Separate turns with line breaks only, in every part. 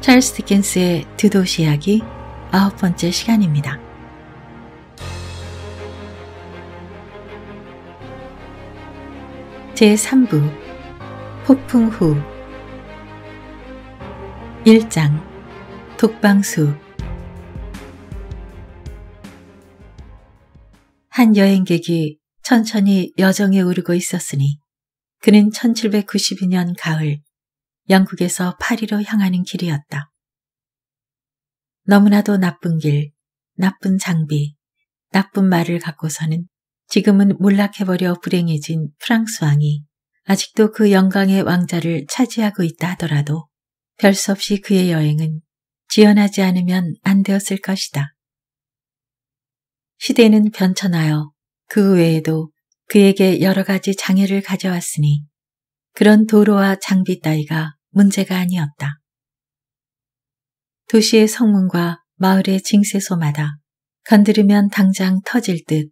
찰스 디킨스의 드 도시 이야기 아홉 번째 시간입니다. 제3부 폭풍 후 1장 독방수 한 여행객이 천천히 여정에 오르고 있었으니 그는 1792년 가을 영국에서 파리로 향하는 길이었다. 너무나도 나쁜 길, 나쁜 장비, 나쁜 말을 갖고서는 지금은 몰락해버려 불행해진 프랑스 왕이 아직도 그 영광의 왕자를 차지하고 있다 하더라도 별수 없이 그의 여행은 지연하지 않으면 안 되었을 것이다. 시대는 변천하여 그 외에도 그에게 여러 가지 장애를 가져왔으니 그런 도로와 장비 따위가 문제가 아니었다. 도시의 성문과 마을의 징세소마다 건드리면 당장 터질 듯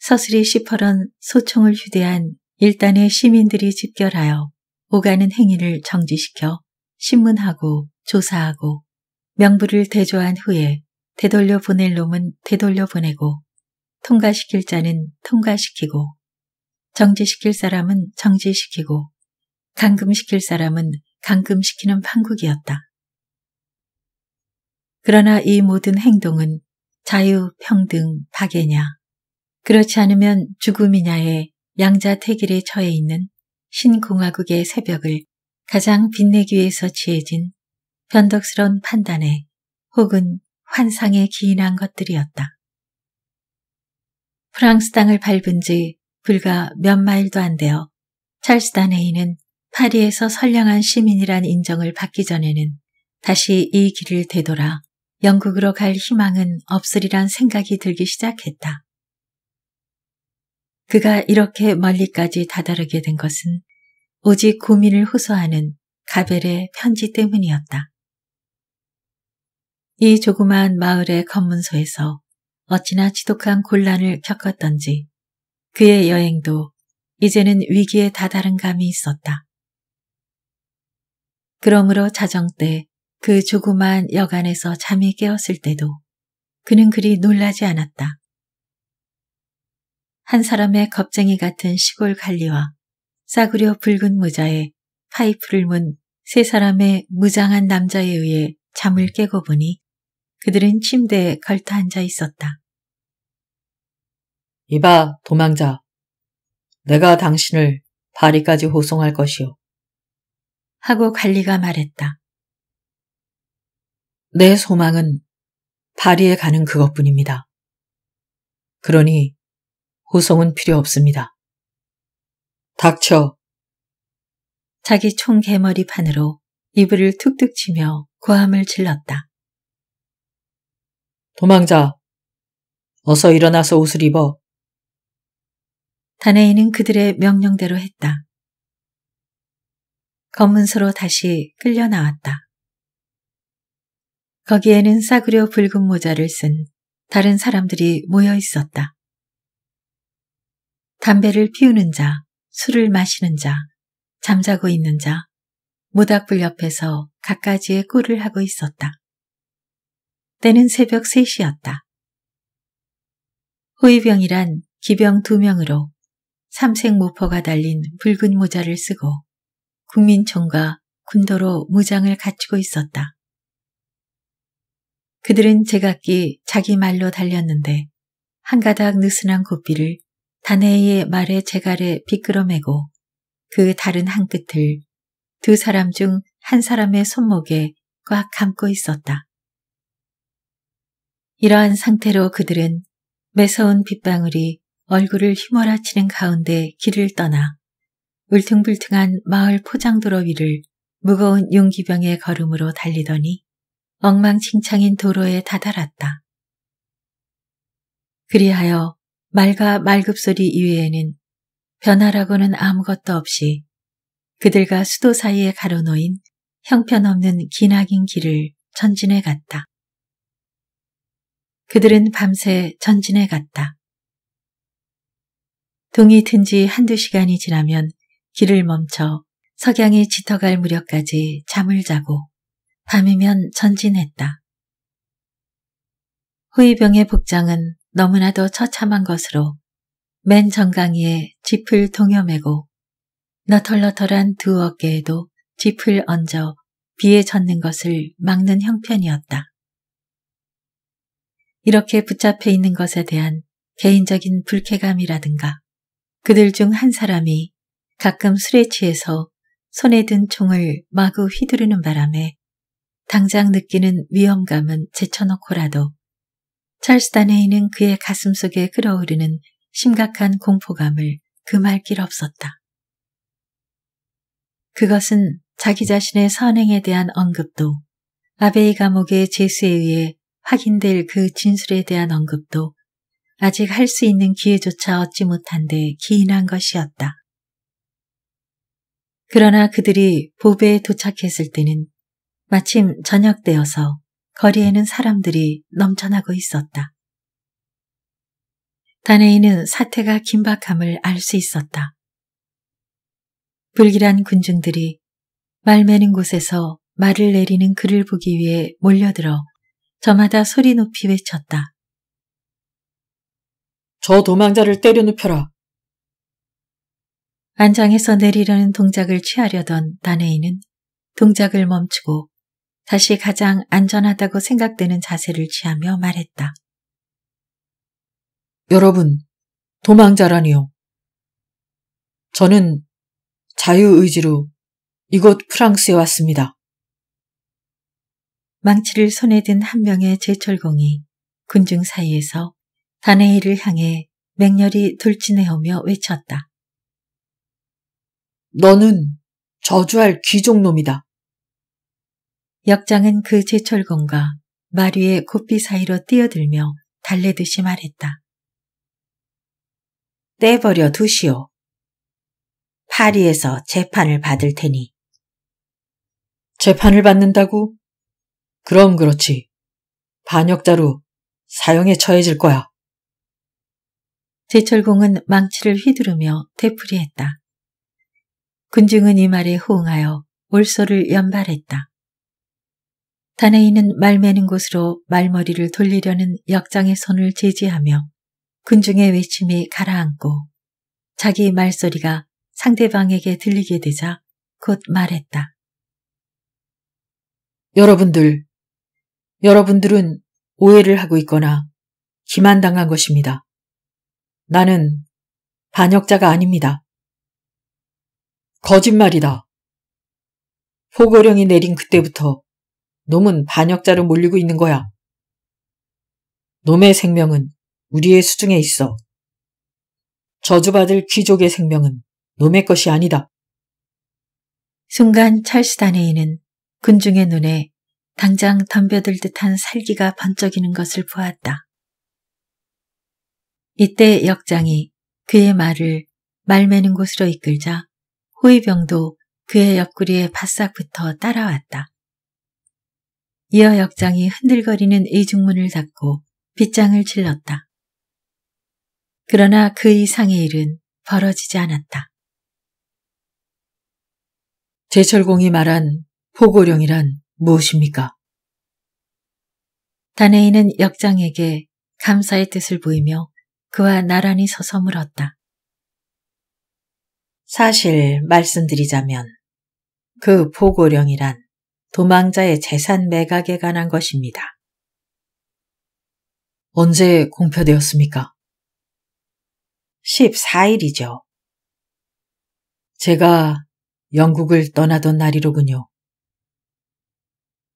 서슬이 시퍼런 소총을 휴대한 일단의 시민들이 집결하여 오가는 행위를 정지시켜 신문하고 조사하고 명부를 대조한 후에 되돌려 보낼 놈은 되돌려 보내고 통과시킬 자는 통과시키고 정지시킬 사람은 정지시키고 감금시킬 사람은 감금시키는 판국이었다. 그러나 이 모든 행동은 자유, 평등, 박애냐, 그렇지 않으면 죽음이냐의 양자태길에 처해 있는 신공화국의 새벽을 가장 빛내기 위해서 취해진 변덕스러운 판단에 혹은 환상에 기인한 것들이었다. 프랑스 땅을 밟은 지 불과 몇 마일도 안 되어 찰스 단헤이는 파리에서 선량한 시민이란 인정을 받기 전에는 다시 이 길을 되돌아 영국으로 갈 희망은 없으리란 생각이 들기 시작했다. 그가 이렇게 멀리까지 다다르게 된 것은 오직 고민을 호소하는 가벨의 편지 때문이었다. 이 조그만 마을의 검문소에서 어찌나 지독한 곤란을 겪었던지 그의 여행도 이제는 위기에 다다른 감이 있었다. 그러므로 자정 때 그 조그만 여간에서 잠이 깨었을 때도 그는 그리 놀라지 않았다. 한 사람의 겁쟁이 같은 시골 관리와 싸구려 붉은 모자에 파이프를 문 세 사람의 무장한 남자에 의해 잠을 깨고 보니 그들은 침대에 걸터 앉아 있었다. 이봐, 도망자. 내가 당신을 파리까지 호송할 것이오. 하고 관리가 말했다. 내 소망은 파리에 가는 그것뿐입니다. 그러니 호송은 필요 없습니다. 닥쳐. 자기 총 개머리 판으로 이불을 툭툭 치며 고함을 질렀다. 도망자, 어서 일어나서 옷을 입어. 다네이는 그들의 명령대로 했다. 검문소로 다시 끌려 나왔다. 거기에는 싸구려 붉은 모자를 쓴 다른 사람들이 모여 있었다. 담배를 피우는 자, 술을 마시는 자, 잠자고 있는 자, 모닥불 옆에서 갖가지의 꿀을 하고 있었다. 때는 새벽 3시였다. 호위병이란 기병 두명으로 삼색 모퍼가 달린 붉은 모자를 쓰고 국민청과 군도로 무장을 갖추고 있었다. 그들은 제각기 자기 말로 달렸는데 한 가닥 느슨한 고삐를 다네의 말의 제갈에 비끄러매고 그 다른 한 끝을 두 사람 중 한 사람의 손목에 꽉 감고 있었다. 이러한 상태로 그들은 매서운 빗방울이 얼굴을 휘몰아치는 가운데 길을 떠나 울퉁불퉁한 마을 포장도로 위를 무거운 용기병의 걸음으로 달리더니 엉망진창인 도로에 다다랐다. 그리하여 말과 말급소리 이외에는 변화라고는 아무것도 없이 그들과 수도 사이에 가로놓인 형편없는 기나긴 길을 전진해 갔다. 그들은 밤새 전진해 갔다. 동이 튼 지 한두 시간이 지나면 길을 멈춰 석양이 짙어갈 무렵까지 잠을 자고 밤이면 전진했다. 후이병의 복장은 너무나도 처참한 것으로 맨 정강이에 짚을 동여매고 너털너털한 두 어깨에도 짚을 얹어 비에 젖는 것을 막는 형편이었다. 이렇게 붙잡혀 있는 것에 대한 개인적인 불쾌감이라든가 그들 중 한 사람이 가끔 술에 취해서 손에 든 총을 마구 휘두르는 바람에 당장 느끼는 위험감은 제쳐놓고라도 찰스 단에있는 그의 가슴 속에 끓어오르는 심각한 공포감을 금할 길 없었다. 그것은 자기 자신의 선행에 대한 언급도 아베이 감옥의 재수에 의해 확인될 그 진술에 대한 언급도 아직 할 수 있는 기회조차 얻지 못한데 기인한 것이었다. 그러나 그들이 보배에 도착했을 때는 마침 저녁 되어서 거리에는 사람들이 넘쳐나고 있었다. 다네이는 사태가 긴박함을 알 수 있었다. 불길한 군중들이 말 매는 곳에서 말을 내리는 그를 보기 위해 몰려들어 저마다 소리 높이 외쳤다. 저 도망자를 때려 눕혀라. 안장에서 내리려는 동작을 취하려던 다네이는 동작을 멈추고 다시 가장 안전하다고 생각되는 자세를 취하며 말했다. 여러분, 도망자라니요. 저는 자유의지로 이곳 프랑스에 왔습니다. 망치를 손에 든 한 명의 제철공이 군중 사이에서 다네이를 향해 맹렬히 돌진해오며 외쳤다. 너는 저주할 귀족놈이다. 역장은 그제철공과 마리의 고삐 사이로 뛰어들며 달래듯이 말했다. 떼버려 두시오. 파리에서 재판을 받을 테니. 재판을 받는다고? 그럼 그렇지. 반역자로 사형에 처해질 거야. 제철공은 망치를 휘두르며 되풀이했다. 군중은 이 말에 호응하여 올소를 연발했다. 다네이는 말매는 곳으로 말머리를 돌리려는 역장의 손을 제지하며 군중의 외침이 가라앉고 자기 말소리가 상대방에게 들리게 되자 곧 말했다. 여러분들, 여러분들은 오해를 하고 있거나 기만당한 것입니다. 나는 반역자가 아닙니다. 거짓말이다. 포고령이 내린 그때부터 놈은 반역자로 몰리고 있는 거야. 놈의 생명은 우리의 수중에 있어. 저주받을 귀족의 생명은 놈의 것이 아니다. 순간 찰스 단에이는 군중의 눈에 당장 덤벼들 듯한 살기가 번쩍이는 것을 보았다. 이때 역장이 그의 말을 말매는 곳으로 이끌자 호위병도 그의 옆구리에 바싹 붙어 따라왔다. 이어 역장이 흔들거리는 의중문을 닫고 빗장을 질렀다. 그러나 그 이상의 일은 벌어지지 않았다. 제철공이 말한 포고령이란 무엇입니까? 단해이는 역장에게 감사의 뜻을 보이며 그와 나란히 서서 물었다. 사실 말씀드리자면 그 보고령이란 도망자의 재산 매각에 관한 것입니다. 언제 공표되었습니까? 14일이죠. 제가 영국을 떠나던 날이로군요.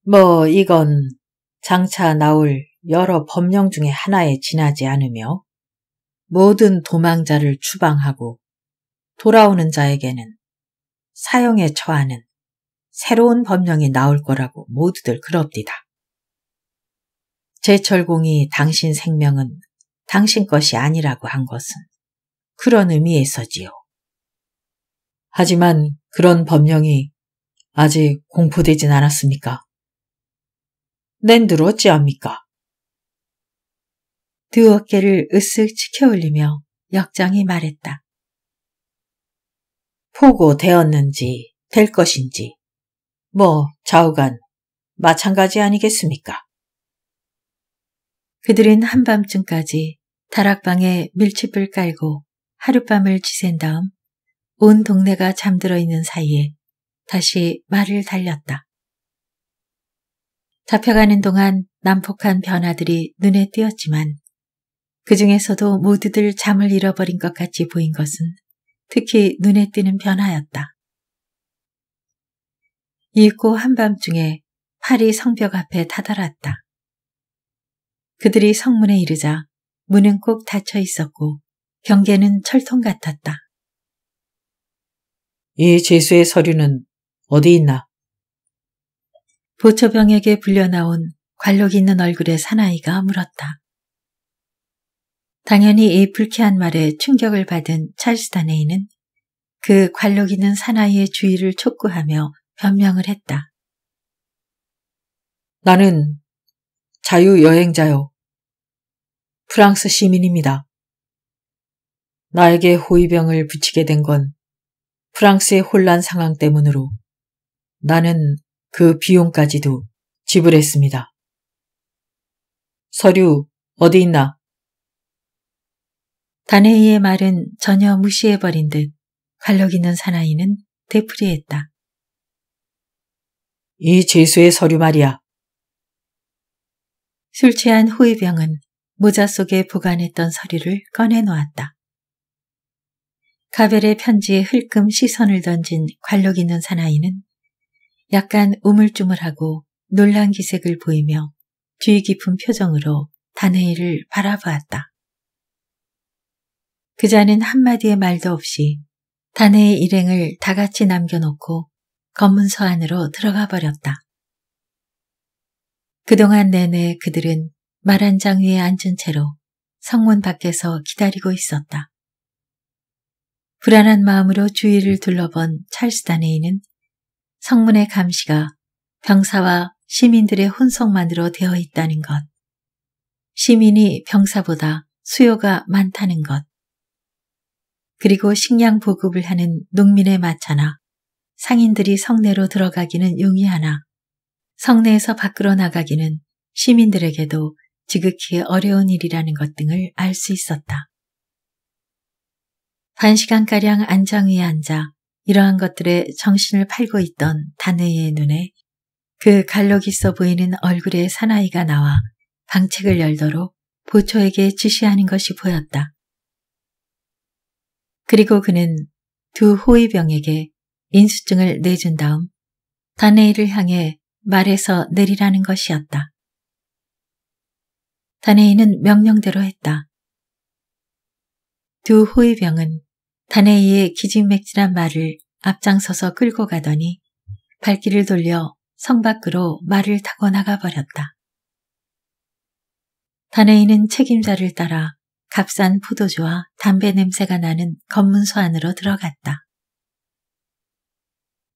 뭐 이건 장차 나올 여러 법령 중에 하나에 지나지 않으며 모든 도망자를 추방하고 돌아오는 자에게는 사형에 처하는 새로운 법령이 나올 거라고 모두들 그럽디다. 제철공이 당신 생명은 당신 것이 아니라고 한 것은 그런 의미에서지요. 하지만 그런 법령이 아직 공포되진 않았습니까? 낸들 어찌합니까? 두 어깨를 으쓱 치켜올리며 역장이 말했다. 포고되었는지 될 것인지 뭐 좌우간 마찬가지 아니겠습니까? 그들은 한밤중까지 다락방에 밀짚을 깔고 하룻밤을 지샌 다음 온 동네가 잠들어 있는 사이에 다시 말을 달렸다. 잡혀가는 동안 난폭한 변화들이 눈에 띄었지만 그 중에서도 모두들 잠을 잃어버린 것 같이 보인 것은 특히 눈에 띄는 변화였다. 읽고 한밤중에 파리 성벽 앞에 다다랐다. 그들이 성문에 이르자 문은 꼭 닫혀 있었고 경계는 철통 같았다. 이 죄수의 서류는 어디 있나? 보초병에게 불려나온 관록 있는 얼굴의 사나이가 물었다. 당연히 이 불쾌한 말에 충격을 받은 찰스 다네이는 그 관록 있는 사나이의 주의를 촉구하며 변명을 했다. 나는 자유여행자요. 프랑스 시민입니다. 나에게 호위병을 붙이게 된 건 프랑스의 혼란 상황 때문으로 나는 그 비용까지도 지불했습니다. 서류 어디 있나? 다네이의 말은 전혀 무시해버린 듯갈록있는 사나이는 되풀이했다. 이 죄수의 서류 말이야. 술 취한 호위병은 모자 속에 보관했던 서류를 꺼내놓았다. 가벨의 편지에 흘끔 시선을 던진 관록 있는 사나이는 약간 우물쭈물하고 놀란 기색을 보이며 뒤 깊은 표정으로 다네이를 바라보았다. 그자는 한마디의 말도 없이 단의 일행을 다 같이 남겨놓고 검문서 안으로 들어가 버렸다. 그동안 내내 그들은 말한 장 위에 앉은 채로 성문 밖에서 기다리고 있었다. 불안한 마음으로 주위를 둘러본 찰스 다네이는 성문의 감시가 병사와 시민들의 혼성만으로 되어 있다는 것, 시민이 병사보다 수요가 많다는 것, 그리고 식량 보급을 하는 농민의 마차나 상인들이 성내로 들어가기는 용이하나 성내에서 밖으로 나가기는 시민들에게도 지극히 어려운 일이라는 것 등을 알 수 있었다. 반 시간가량 안장 위에 앉아 이러한 것들에 정신을 팔고 있던 단의의 눈에 그 갈록 있어 보이는 얼굴의 사나이가 나와 방책을 열도록 보초에게 지시하는 것이 보였다. 그리고 그는 두 호위병에게 인수증을 내준 다음 다네이를 향해 말에서 내리라는 것이었다. 다네이는 명령대로 했다. 두 호위병은 다네이의 기진맥진한 말을 앞장서서 끌고 가더니 발길을 돌려 성 밖으로 말을 타고 나가버렸다. 다네이는 책임자를 따라 값싼 포도주와 담배 냄새가 나는 검문소 안으로 들어갔다.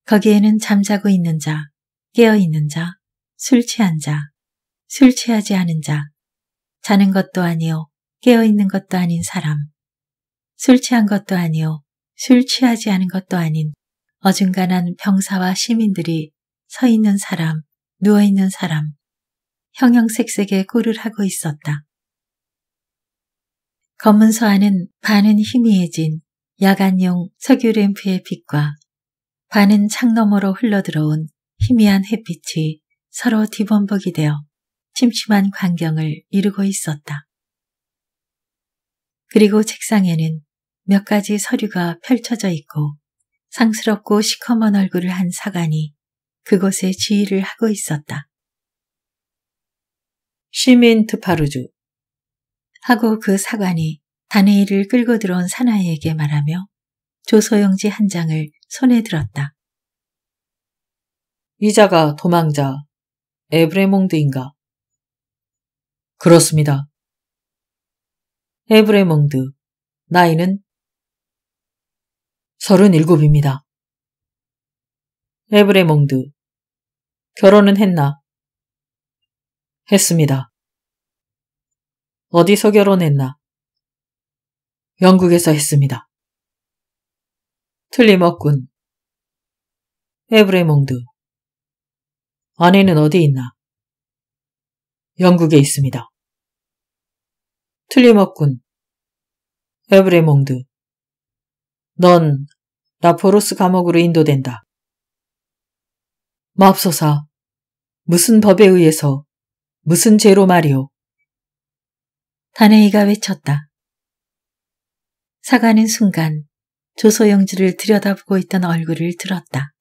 거기에는 잠자고 있는 자, 깨어있는 자, 술 취한 자, 술 취하지 않은 자, 자는 것도 아니요, 깨어있는 것도 아닌 사람, 술 취한 것도 아니요, 술 취하지 않은 것도 아닌 어중간한 병사와 시민들이 서 있는 사람, 누워있는 사람, 형형색색의 꼴을 하고 있었다. 검문소 안은 반은 희미해진 야간용 석유 램프의 빛과 반은 창너머로 흘러들어온 희미한 햇빛이 서로 뒤범벅이 되어 침침한 광경을 이루고 있었다. 그리고 책상에는 몇 가지 서류가 펼쳐져 있고 상스럽고 시커먼 얼굴을 한 사관이 그곳에 지휘를 하고 있었다. 시민 트파르주 하고 그 사관이 다네일을 끌고 들어온 사나이에게 말하며 조서영지 한 장을 손에 들었다. 이자가 도망자 에브레몽드인가? 그렇습니다. 에브레몽드 나이는 37입니다. 에브레몽드 결혼은 했나? 했습니다. 어디서 결혼했나? 영국에서 했습니다. 틀림없군. 에브레몽드. 아내는 어디 있나? 영국에 있습니다. 틀림없군. 에브레몽드. 넌 라포로스 감옥으로 인도된다. 마옵소사, 무슨 법에 의해서 무슨 죄로 말이오? 다네이가 외쳤다. 사가는 순간 조소영주를 들여다보고 있던 얼굴을 들었다.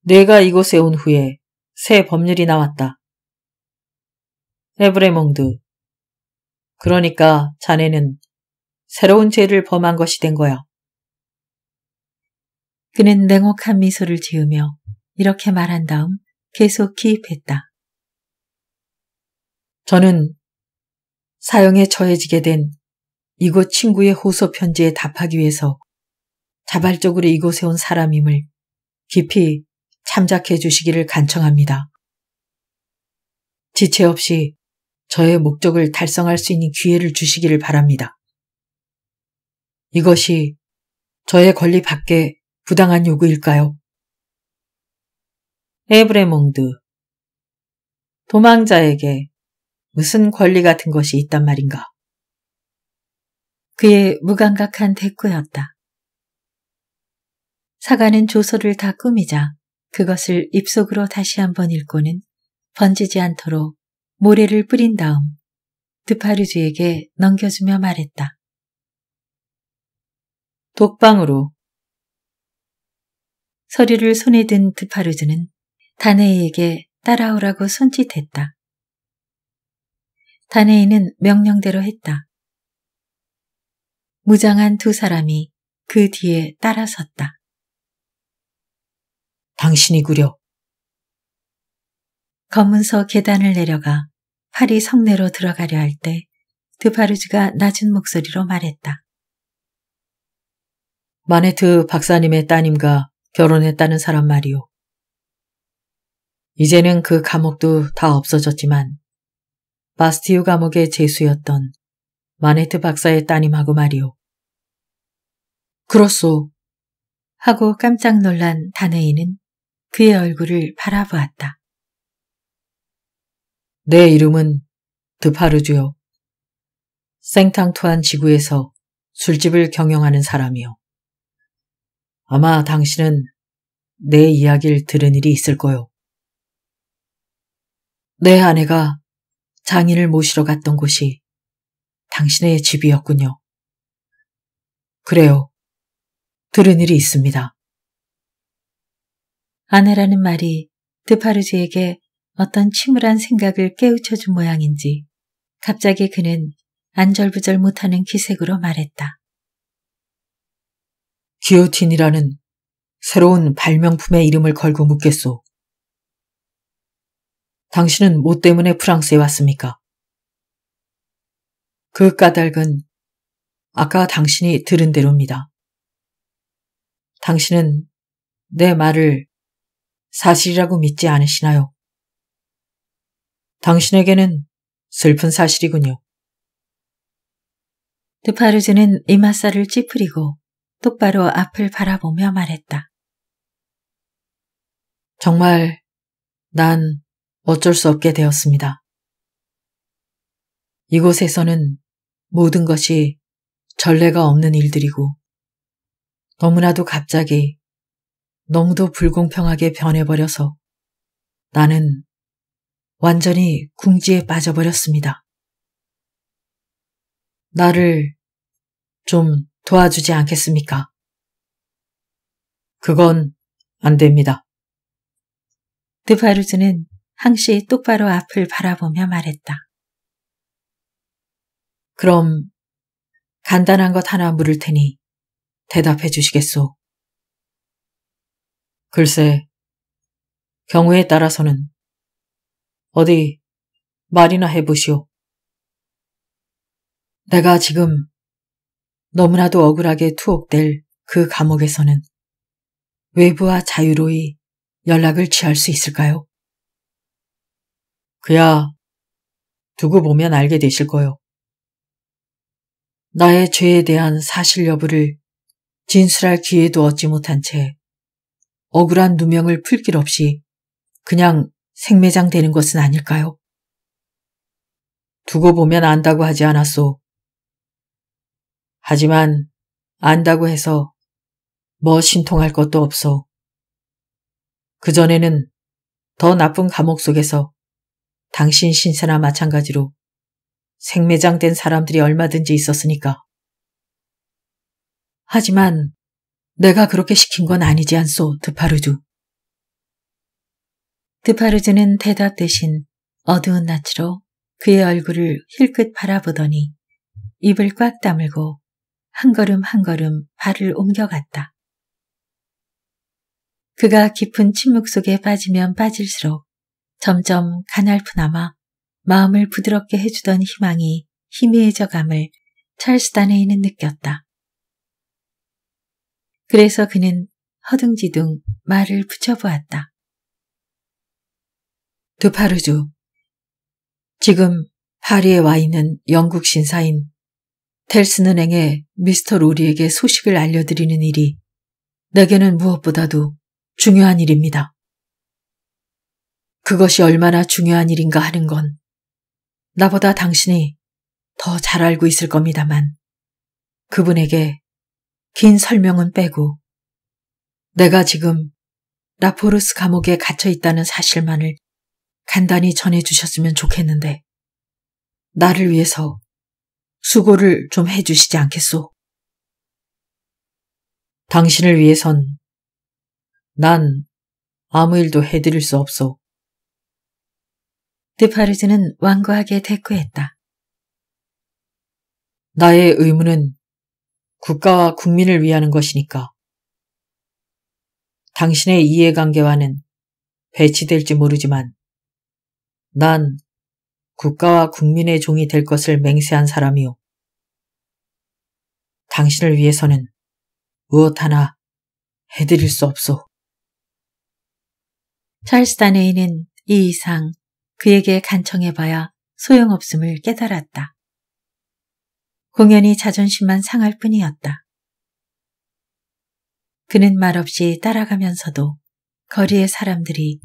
내가 이곳에 온 후에 새 법률이 나왔다. 에브레몽드. 그러니까 자네는 새로운 죄를 범한 것이 된 거야. 그는 냉혹한 미소를 지으며 이렇게 말한 다음 계속 기입했다. 저는 사형에 처해지게 된 이곳 친구의 호소 편지에 답하기 위해서 자발적으로 이곳에 온 사람임을 깊이 참작해 주시기를 간청합니다. 지체 없이 저의 목적을 달성할 수 있는 기회를 주시기를 바랍니다. 이것이 저의 권리 밖에 부당한 요구일까요? 에브레몽드 도망자에게 무슨 권리 같은 것이 있단 말인가. 그의 무감각한 대꾸였다. 사가는 조서를 다 꾸미자 그것을 입속으로 다시 한번 읽고는 번지지 않도록 모래를 뿌린 다음 드파르주에게 넘겨주며 말했다. 독방으로 서류를 손에 든드파르즈는 다네이에게 따라오라고 손짓했다. 다네이는 명령대로 했다. 무장한 두 사람이 그 뒤에 따라섰다. 당신이구려. 검문서 계단을 내려가 파리 성내로 들어가려 할 때 드파르즈가 낮은 목소리로 말했다. 마네트 박사님의 따님과 결혼했다는 사람 말이오. 이제는 그 감옥도 다 없어졌지만 바스티유 감옥의 제수였던 마네트 박사의 따님하고 말이오. 그렇소. 하고 깜짝 놀란 다네이는 그의 얼굴을 바라보았다. 내 이름은 드파르주요. 생탕토한 지구에서 술집을 경영하는 사람이요. 아마 당신은 내 이야기를 들은 일이 있을 거요. 내 아내가 장인을 모시러 갔던 곳이 당신의 집이었군요. 그래요. 들은 일이 있습니다. 아내라는 말이 드파르지에게 어떤 침울한 생각을 깨우쳐준 모양인지 갑자기 그는 안절부절 못하는 기색으로 말했다. 기어틴이라는 새로운 발명품의 이름을 걸고 묻겠소. 당신은 뭐 때문에 프랑스에 왔습니까? 그 까닭은 아까 당신이 들은 대로입니다. 당신은 내 말을 사실이라고 믿지 않으시나요? 당신에게는 슬픈 사실이군요. 드파르즈는 이마살을 찌푸리고 똑바로 앞을 바라보며 말했다. 정말 난 어쩔 수 없게 되었습니다. 이곳에서는 모든 것이 전례가 없는 일들이고 너무나도 갑자기 너무도 불공평하게 변해버려서 나는 완전히 궁지에 빠져버렸습니다. 나를 좀 도와주지 않겠습니까? 그건 안 됩니다. 드파르즈는 그 항시 똑바로 앞을 바라보며 말했다. 그럼 간단한 것 하나 물을 테니 대답해 주시겠소? 글쎄, 경우에 따라서는 어디 말이나 해보시오. 내가 지금 너무나도 억울하게 투옥될 그 감옥에서는 외부와 자유로이 연락을 취할 수 있을까요? 그야 두고 보면 알게 되실 거요. 나의 죄에 대한 사실 여부를 진술할 기회도 얻지 못한 채 억울한 누명을 풀 길 없이 그냥 생매장 되는 것은 아닐까요? 두고 보면 안다고 하지 않았소. 하지만 안다고 해서 뭐 신통할 것도 없어. 그전에는 더 나쁜 감옥 속에서 당신 신세나 마찬가지로 생매장된 사람들이 얼마든지 있었으니까. 하지만 내가 그렇게 시킨 건 아니지 않소, 드파르주. 드파르주는 대답 대신 어두운 낯으로 그의 얼굴을 힐끗 바라보더니 입을 꽉 다물고 한 걸음 한 걸음 발을 옮겨갔다. 그가 깊은 침묵 속에 빠지면 빠질수록 점점 가날프나마 마음을 부드럽게 해주던 희망이 희미해져감을 찰스 단에이는 느꼈다. 그래서 그는 허둥지둥 말을 붙여보았다. 드파르주, 지금 파리에 와 있는 영국 신사인 텔스은행의 미스터 로리에게 소식을 알려드리는 일이 내게는 무엇보다도 중요한 일입니다. 그것이 얼마나 중요한 일인가 하는 건 나보다 당신이 더 잘 알고 있을 겁니다만 그분에게 긴 설명은 빼고 내가 지금 라포르스 감옥에 갇혀 있다는 사실만을 간단히 전해주셨으면 좋겠는데 나를 위해서 수고를 좀 해주시지 않겠소? 당신을 위해선 난 아무 일도 해드릴 수 없소. 드파르즈는 완고하게 대꾸했다. 나의 의무는 국가와 국민을 위하는 것이니까. 당신의 이해관계와는 배치될지 모르지만 난 국가와 국민의 종이 될 것을 맹세한 사람이오 당신을 위해서는 무엇 하나 해드릴 수 없소. 찰스 다네이는 이 이상 그에게 간청해봐야 소용없음을 깨달았다. 공연이 자존심만 상할 뿐이었다. 그는 말없이 따라가면서도 거리의 사람들이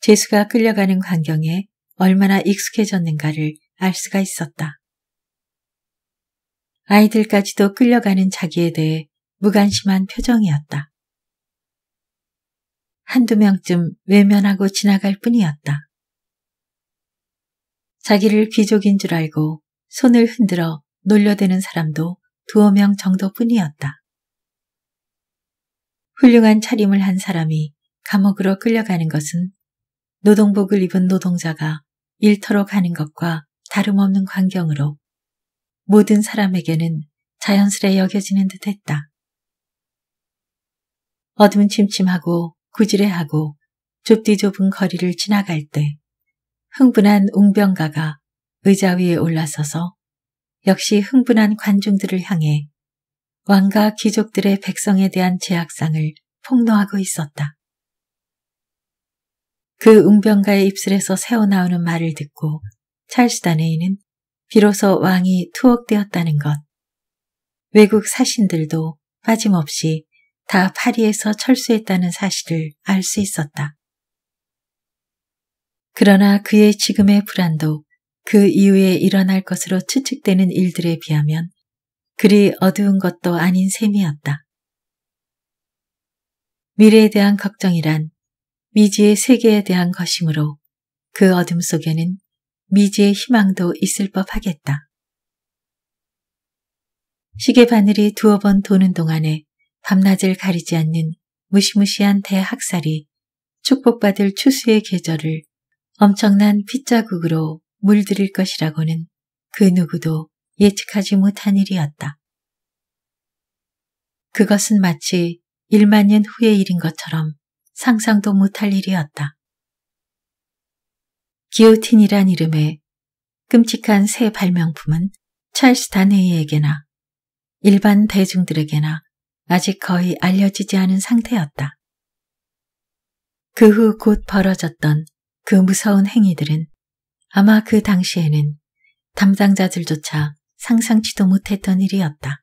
재수가 끌려가는 광경에 얼마나 익숙해졌는가를 알 수가 있었다. 아이들까지도 끌려가는 자기에 대해 무관심한 표정이었다. 한두 명쯤 외면하고 지나갈 뿐이었다. 자기를 귀족인 줄 알고 손을 흔들어 놀려대는 사람도 두어 명 정도뿐이었다. 훌륭한 차림을 한 사람이 감옥으로 끌려가는 것은 노동복을 입은 노동자가 일터로 가는 것과 다름없는 광경으로 모든 사람에게는 자연스레 여겨지는 듯 했다. 어둠침침하고 구질해하고 좁디 좁은 거리를 지나갈 때 흥분한 웅병가가 의자 위에 올라서서 역시 흥분한 관중들을 향해 왕과 귀족들의 백성에 대한 제약상을 폭로하고 있었다. 그 웅병가의 입술에서 새어나오는 말을 듣고 찰스 다네이는 비로소 왕이 투옥되었다는 것, 외국 사신들도 빠짐없이 다 파리에서 철수했다는 사실을 알 수 있었다. 그러나 그의 지금의 불안도 그 이후에 일어날 것으로 추측되는 일들에 비하면 그리 어두운 것도 아닌 셈이었다. 미래에 대한 걱정이란 미지의 세계에 대한 것이므로 그 어둠 속에는 미지의 희망도 있을 법하겠다. 시계 바늘이 두어 번 도는 동안에 밤낮을 가리지 않는 무시무시한 대학살이 축복받을 추수의 계절을 엄청난 핏자국으로 물들일 것이라고는 그 누구도 예측하지 못한 일이었다. 그것은 마치 1만 년 후의 일인 것처럼 상상도 못할 일이었다. 기오틴이란 이름의 끔찍한 새 발명품은 찰스 다네이에게나 일반 대중들에게나 아직 거의 알려지지 않은 상태였다. 그 후 곧 벌어졌던 그 무서운 행위들은 아마 그 당시에는 담당자들조차 상상치도 못했던 일이었다.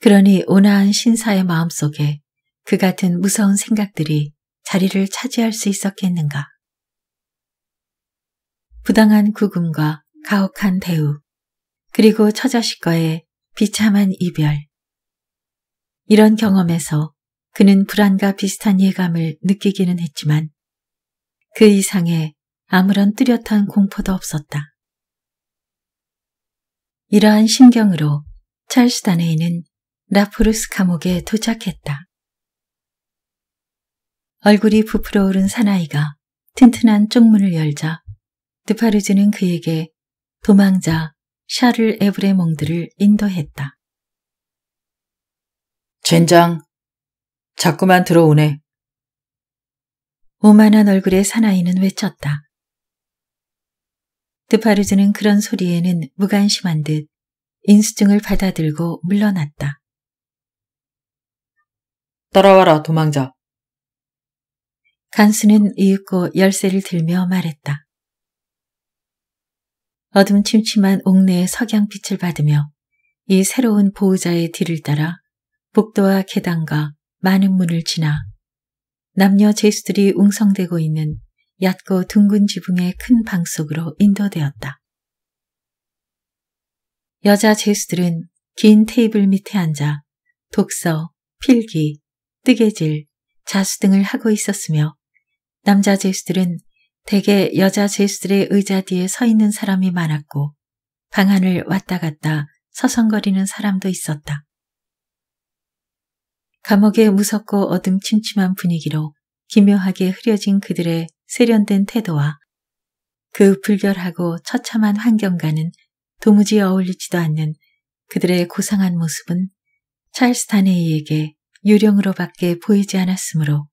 그러니 온화한 신사의 마음속에 그 같은 무서운 생각들이 자리를 차지할 수 있었겠는가. 부당한 구금과 가혹한 대우, 그리고 처자식과의 비참한 이별. 이런 경험에서 그는 불안과 비슷한 예감을 느끼기는 했지만 그 이상의 아무런 뚜렷한 공포도 없었다. 이러한 심경으로 찰스 다네이는라프르스 감옥에 도착했다. 얼굴이 부풀어 오른 사나이가 튼튼한 쪽문을 열자 드파르즈는 그에게 도망자 샤를 에브레몽드를 인도했다. 젠장, 자꾸만 들어오네. 오만한 얼굴의 사나이는 외쳤다. 드파르즈는 그런 소리에는 무관심한 듯 인수증을 받아들고 물러났다. 따라와라 도망자. 간수는 이윽고 열쇠를 들며 말했다. 어둠 침침한 옥내의 석양빛을 받으며 이 새로운 보호자의 뒤를 따라 복도와 계단과 많은 문을 지나 남녀 제수들이 웅성대고 있는 얕고 둥근 지붕의 큰 방 속으로 인도되었다. 여자 제수들은 긴 테이블 밑에 앉아 독서, 필기, 뜨개질, 자수 등을 하고 있었으며 남자 제수들은 대개 여자 제수들의 의자 뒤에 서 있는 사람이 많았고 방 안을 왔다 갔다 서성거리는 사람도 있었다. 감옥의 무섭고 어둠침침한 분위기로 기묘하게 흐려진 그들의 세련된 태도와 그 불결하고 처참한 환경과는 도무지 어울리지도 않는 그들의 고상한 모습은 찰스 다네이에게 유령으로밖에 보이지 않았으므로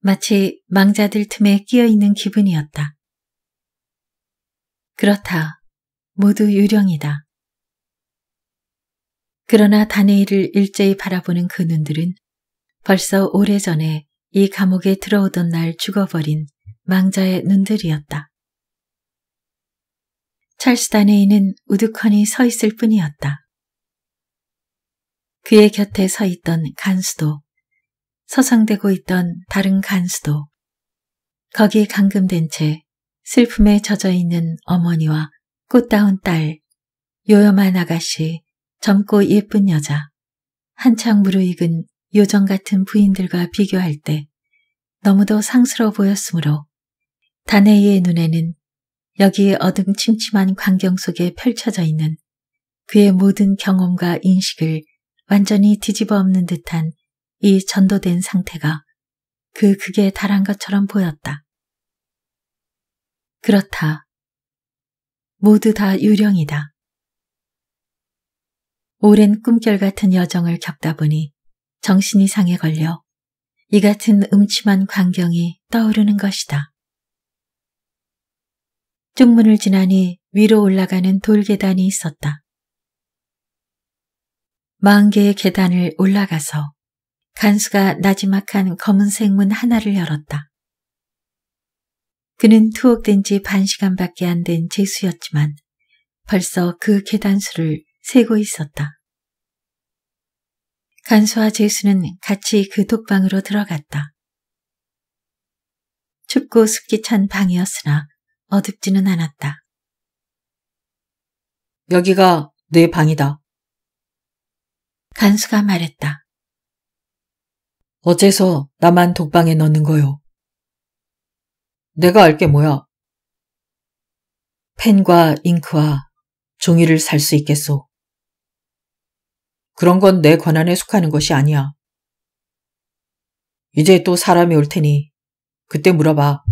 마치 망자들 틈에 끼어 있는 기분이었다. 그렇다. 모두 유령이다. 그러나 다네이를 일제히 바라보는 그 눈들은 벌써 오래전에 이 감옥에 들어오던 날 죽어버린 망자의 눈들이었다. 찰스 단에이는 우두커니 서 있을 뿐이었다. 그의 곁에 서 있던 간수도, 서성대고 있던 다른 간수도, 거기 감금된 채 슬픔에 젖어 있는 어머니와 꽃다운 딸, 요염한 아가씨, 젊고 예쁜 여자, 한창 무르익은 요정 같은 부인들과 비교할 때 너무도 상스러워 보였으므로 다네이의 눈에는 여기 어둠침침한 광경 속에 펼쳐져 있는 그의 모든 경험과 인식을 완전히 뒤집어 엎는 듯한 이 전도된 상태가 그 극에 달한 것처럼 보였다. 그렇다. 모두 다 유령이다. 오랜 꿈결 같은 여정을 겪다 보니 정신이 상에 걸려 이 같은 음침한 광경이 떠오르는 것이다. 쪽문을 지나니 위로 올라가는 돌계단이 있었다. 만 개의 계단을 올라가서 간수가 나지막한 검은색 문 하나를 열었다. 그는 투옥된 지 반 시간밖에 안 된 죄수였지만 벌써 그 계단수를 세고 있었다. 간수와 제수는 같이 그 독방으로 들어갔다. 춥고 습기 찬 방이었으나 어둡지는 않았다. 여기가 내 방이다. 간수가 말했다. 어째서 나만 독방에 넣는 거요? 내가 알 게 뭐야? 펜과 잉크와 종이를 살 수 있겠소. 그런 건 내 권한에 속하는 것이 아니야. 이제 또 사람이 올 테니 그때 물어봐.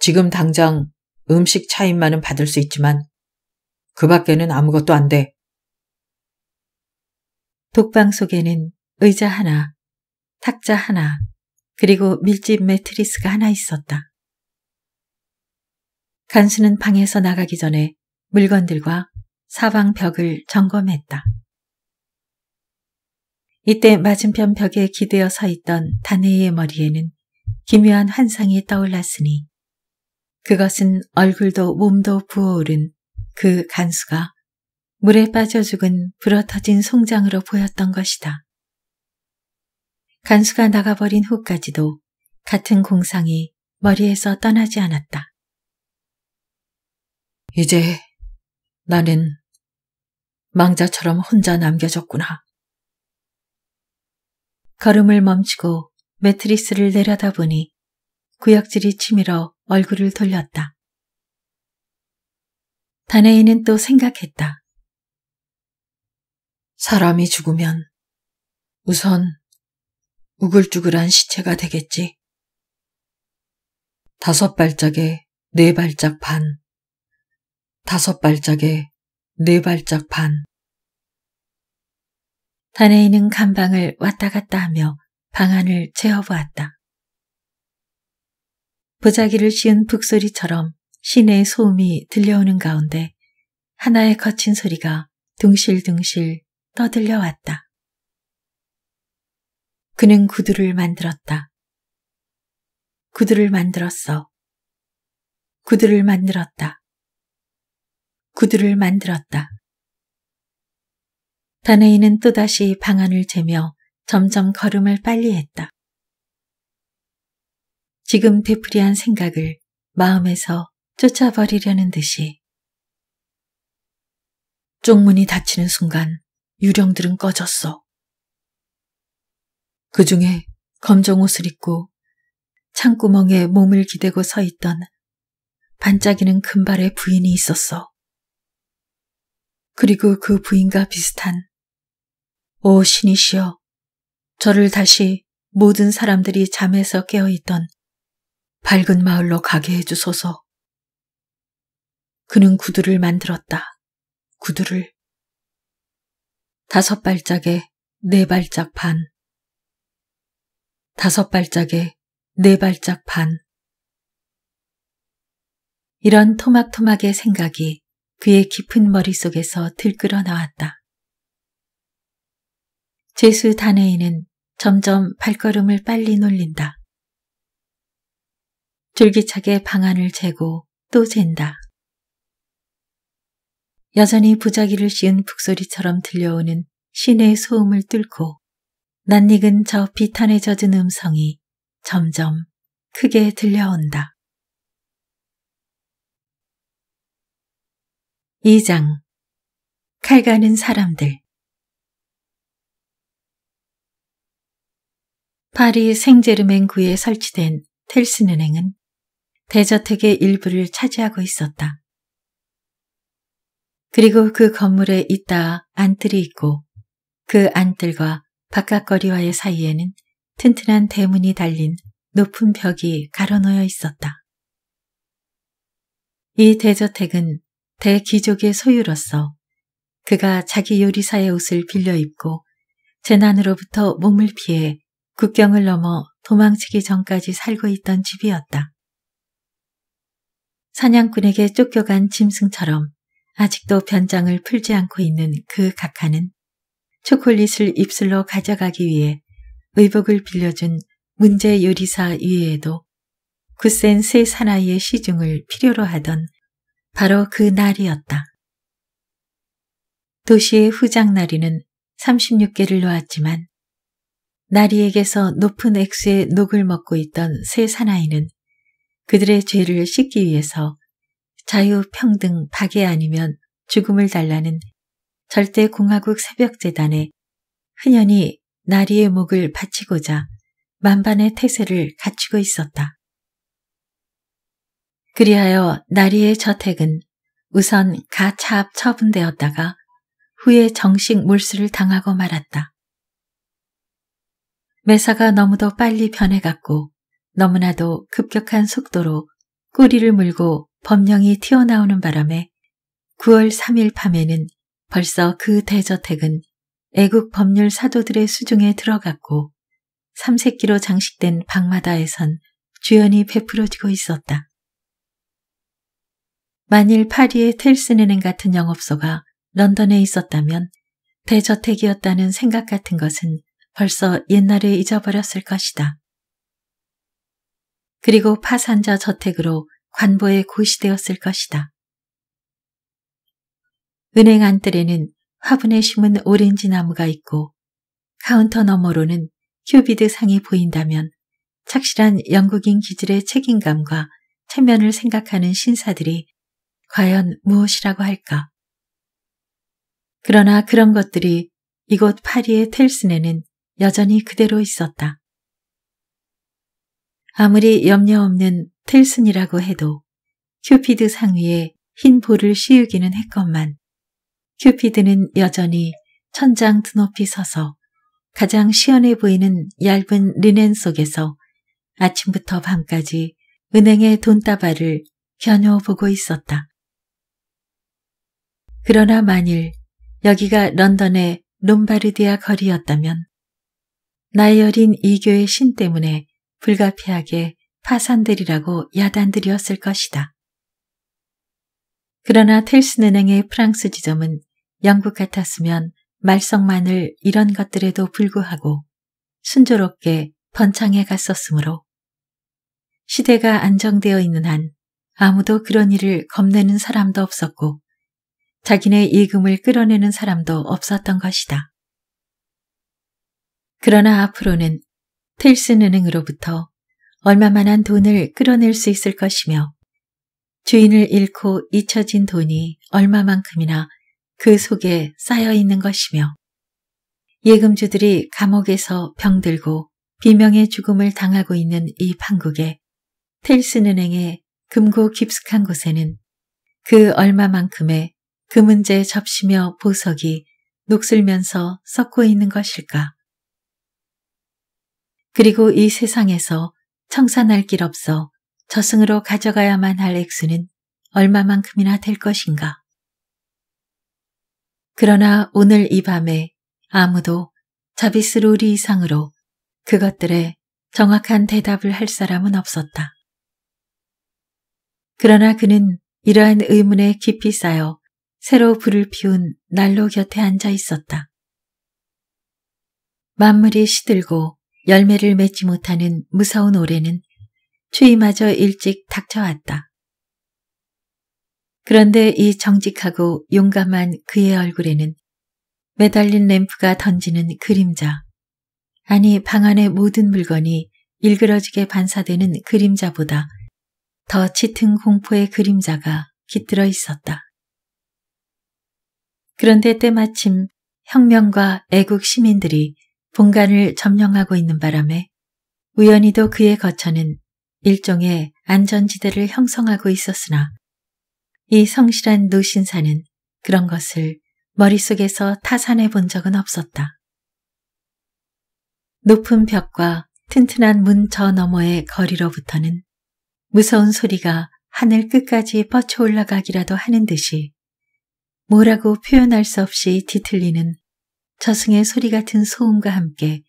지금 당장 음식 차임만은 받을 수 있지만 그 밖에는 아무것도 안 돼. 독방 속에는 의자 하나, 탁자 하나, 그리고 밀집 매트리스가 하나 있었다. 간수는 방에서 나가기 전에 물건들과 사방 벽을 점검했다. 이때 맞은편 벽에 기대어 서 있던 다네의 머리에는 기묘한 환상이 떠올랐으니 그것은 얼굴도 몸도 부어오른 그 간수가 물에 빠져 죽은 불어터진 송장으로 보였던 것이다. 간수가 나가버린 후까지도 같은 공상이 머리에서 떠나지 않았다. 이제 나는 망자처럼 혼자 남겨졌구나. 걸음을 멈추고 매트리스를 내려다보니 구역질이 치밀어 얼굴을 돌렸다. 다네이는 또 생각했다. 사람이 죽으면 우선 우글쭈글한 시체가 되겠지. 다섯 발짝에 네 발짝 반, 다섯 발짝에 네 발짝 반. 다네이는감방을 왔다 갔다 하며 방안을 채워보았다. 보자기를 씌운 북소리처럼 시내의 소음이 들려오는 가운데 하나의 거친 소리가 둥실둥실 떠들려 왔다. 그는 구두를 만들었다. 구두를 만들었어. 구두를 만들었다. 구두를 만들었다. 다네이는 또다시 방안을 재며 점점 걸음을 빨리 했다. 지금 되풀이한 생각을 마음에서 쫓아버리려는 듯이 쪽문이 닫히는 순간 유령들은 꺼졌어. 그 중에 검정 옷을 입고 창구멍에 몸을 기대고 서 있던 반짝이는 금발의 부인이 있었어. 그리고 그 부인과 비슷한 오 신이시여 저를 다시 모든 사람들이 잠에서 깨어있던 밝은 마을로 가게 해주소서. 그는 구두를 만들었다. 구두를. 다섯 발짝에 네 발짝 반. 다섯 발짝에 네 발짝 반. 이런 토막토막의 생각이 그의 깊은 머릿속에서 들끓어 나왔다. 제수단네이는 점점 발걸음을 빨리 놀린다. 줄기차게 방안을 재고 또 잰다. 여전히 부자기를 씌운 북소리처럼 들려오는 시내의 소음을 뚫고 낯익은 저 비탄에 젖은 음성이 점점 크게 들려온다. 2장 칼 가는 사람들 파리 생제르맹 구에 설치된 텔슨은행은 대저택의 일부를 차지하고 있었다. 그리고 그 건물에 있다 안뜰이 있고 그 안뜰과 바깥거리와의 사이에는 튼튼한 대문이 달린 높은 벽이 가로놓여 있었다. 이 대저택은 대기족의 소유로서 그가 자기 요리사의 옷을 빌려 입고 재난으로부터 몸을 피해 국경을 넘어 도망치기 전까지 살고 있던 집이었다. 사냥꾼에게 쫓겨간 짐승처럼 아직도 변장을 풀지 않고 있는 그 각하는 초콜릿을 입술로 가져가기 위해 의복을 빌려준 문제 요리사 이외에도 굳센 세 사나이의 시중을 필요로 하던 바로 그 날이었다. 도시의 후장나리는 36개를 놓았지만 나리에게서 높은 액수의 녹을 먹고 있던 세 사나이는 그들의 죄를 씻기 위해서 자유평등 박해 아니면 죽음을 달라는 절대공화국 새벽재단에 흔연히 나리의 목을 바치고자 만반의 태세를 갖추고 있었다. 그리하여 나리의 저택은 우선 가차압 처분되었다가 후에 정식 몰수를 당하고 말았다. 매사가 너무도 빨리 변해갔고 너무나도 급격한 속도로 꼬리를 물고 법령이 튀어나오는 바람에 9월 3일 밤에는 벌써 그 대저택은 애국 법률 사도들의 수중에 들어갔고 삼색기로 장식된 방마다에선 주연이 베풀어지고 있었다. 만일 파리의 텔스네는 같은 영업소가 런던에 있었다면 대저택이었다는 생각 같은 것은 벌써 옛날에 잊어버렸을 것이다. 그리고 파산자 저택으로 관보에 고시되었을 것이다. 은행 안뜰에는 화분에 심은 오렌지 나무가 있고 카운터 너머로는 큐비드 상이 보인다면 착실한 영국인 기질의 책임감과 체면을 생각하는 신사들이 과연 무엇이라고 할까? 그러나 그런 것들이 이곳 파리의 텔슨에는 여전히 그대로 있었다. 아무리 염려 없는 텔슨이라고 해도 큐피드 상위에 흰 볼을 씌우기는 했건만 큐피드는 여전히 천장 드높이 서서 가장 시원해 보이는 얇은 르넨 속에서 아침부터 밤까지 은행의 돈다발을 겨누어 보고 있었다. 그러나 만일 여기가 런던의 롬바르디아 거리였다면 나이 어린 이교의 신 때문에 불가피하게 파산되리라고 야단들이었을 것이다. 그러나 텔슨은행의 프랑스 지점은 영국 같았으면 말썽만을 이런 것들에도 불구하고 순조롭게 번창해 갔었으므로 시대가 안정되어 있는 한 아무도 그런 일을 겁내는 사람도 없었고 자기네 예금을 끌어내는 사람도 없었던 것이다. 그러나 앞으로는 틸슨 은행으로부터 얼마만한 돈을 끌어낼 수 있을 것이며 주인을 잃고 잊혀진 돈이 얼마만큼이나 그 속에 쌓여 있는 것이며 예금주들이 감옥에서 병들고 비명의 죽음을 당하고 있는 이 판국에 틸슨 은행의 금고 깊숙한 곳에는 그 얼마만큼의 그 문제에 접시며 보석이 녹슬면서 썩고 있는 것일까? 그리고 이 세상에서 청산할 길 없어 저승으로 가져가야만 할 액수는 얼마만큼이나 될 것인가? 그러나 오늘 이 밤에 아무도 자비스 룰리 이상으로 그것들의 정확한 대답을 할 사람은 없었다. 그러나 그는 이러한 의문에 깊이 쌓여 새로 불을 피운 난로 곁에 앉아 있었다. 만물이 시들고 열매를 맺지 못하는 무서운 올해는 추위마저 일찍 닥쳐왔다. 그런데 이 정직하고 용감한 그의 얼굴에는 매달린 램프가 던지는 그림자, 아니 방 안의 모든 물건이 일그러지게 반사되는 그림자보다 더 짙은 공포의 그림자가 깃들어 있었다. 그런데 때마침 혁명과 애국 시민들이 본관을 점령하고 있는 바람에 우연히도 그의 거처는 일종의 안전지대를 형성하고 있었으나 이 성실한 노신사는 그런 것을 머릿속에서 타산해 본 적은 없었다. 높은 벽과 튼튼한 문 저 너머의 거리로부터는 무서운 소리가 하늘 끝까지 뻗쳐 올라가기라도 하는 듯이 뭐라고 표현할 수 없이 뒤틀리는 저승의 소리 같은 소음과 함께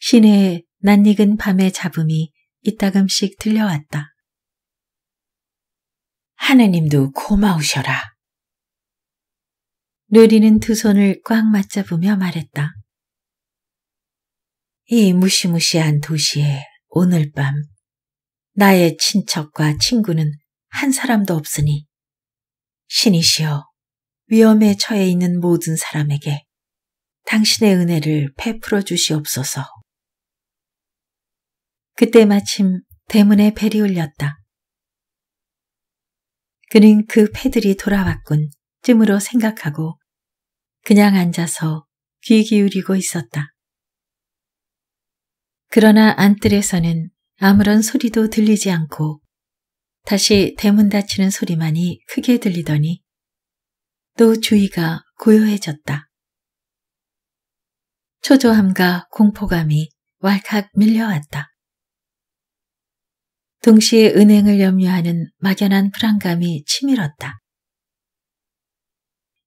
시내의 낯익은 밤의 잡음이 이따금씩 들려왔다. 하느님도 고마우셔라. 느리는 두 손을 꽉 맞잡으며 말했다. 이 무시무시한 도시에 오늘 밤 나의 친척과 친구는 한 사람도 없으니 신이시여 위험에 처해 있는 모든 사람에게 당신의 은혜를 베풀어 주시옵소서. 그때 마침 대문에 벨이 울렸다. 그는 그 패들이 돌아왔군 쯤으로 생각하고 그냥 앉아서 귀 기울이고 있었다. 그러나 안뜰에서는 아무런 소리도 들리지 않고 다시 대문 닫히는 소리만이 크게 들리더니 또주의가 고요해졌다. 초조함과 공포감이 왈칵 밀려왔다. 동시에 은행을 염려하는 막연한 불안감이 치밀었다.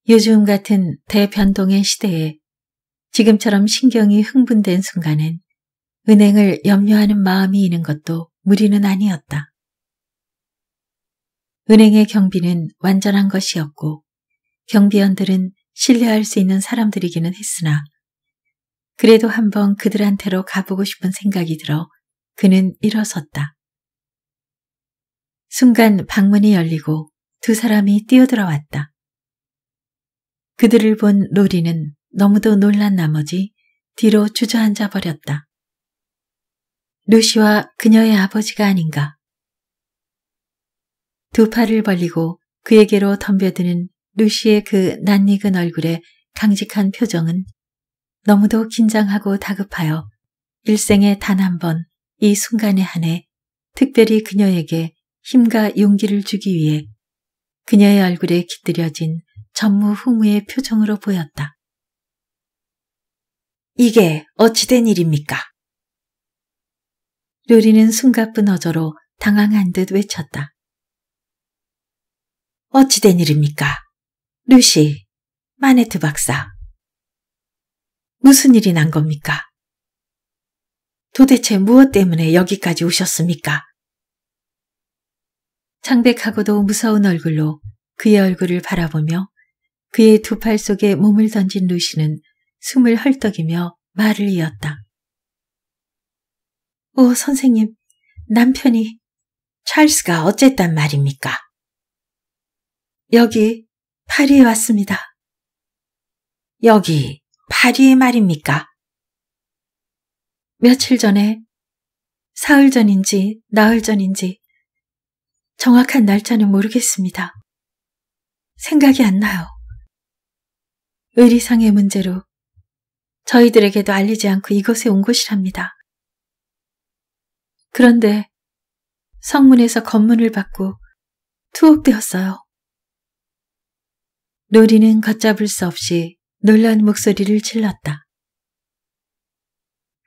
요즘 같은 대변동의 시대에 지금처럼 신경이 흥분된 순간엔 은행을 염려하는 마음이 있는 것도 무리는 아니었다. 은행의 경비는 완전한 것이었고 경비원들은 신뢰할 수 있는 사람들이기는 했으나 그래도 한번 그들한테로 가보고 싶은 생각이 들어 그는 일어섰다. 순간 방문이 열리고 두 사람이 뛰어들어왔다. 그들을 본 로리는 너무도 놀란 나머지 뒤로 주저앉아 버렸다. 루시와 그녀의 아버지가 아닌가. 두 팔을 벌리고 그에게로 덤벼드는 루시의 그 낯익은 얼굴에 강직한 표정은 너무도 긴장하고 다급하여 일생에 단 한 번 이 순간에 한해 특별히 그녀에게 힘과 용기를 주기 위해 그녀의 얼굴에 깃들여진 전무후무의 표정으로 보였다. 이게 어찌된 일입니까? 루리는 숨가쁜 어조로 당황한 듯 외쳤다. 어찌된 일입니까? 루시, 마네트 박사. 무슨 일이 난 겁니까? 도대체 무엇 때문에 여기까지 오셨습니까? 창백하고도 무서운 얼굴로 그의 얼굴을 바라보며 그의 두 팔 속에 몸을 던진 루시는 숨을 헐떡이며 말을 이었다. 오, 선생님, 남편이 찰스가 어쨌단 말입니까? 여기 파리에 왔습니다. 여기 파리의 말입니까? 며칠 전에 사흘 전인지 나흘 전인지 정확한 날짜는 모르겠습니다. 생각이 안 나요. 의리상의 문제로 저희들에게도 알리지 않고 이곳에 온 곳이랍니다. 그런데 성문에서 검문을 받고 투옥되었어요. 노리는 걷잡을 수 없이 놀란 목소리를 질렀다.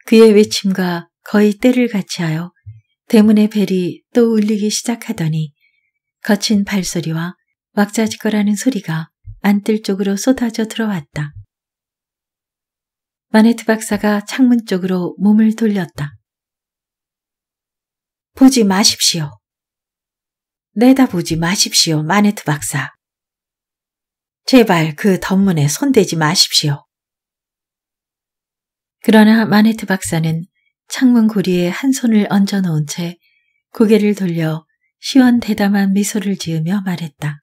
그의 외침과 거의 때를 같이하여 대문의 벨이 또 울리기 시작하더니 거친 발소리와 왁자지껄하는 소리가 안뜰 쪽으로 쏟아져 들어왔다. 마네트 박사가 창문 쪽으로 몸을 돌렸다. 보지 마십시오. 내다보지 마십시오, 마네트 박사. 제발 그 덧문에 손대지 마십시오. 그러나 마네트 박사는 창문 고리에 한 손을 얹어 놓은 채 고개를 돌려 시원대담한 미소를 지으며 말했다.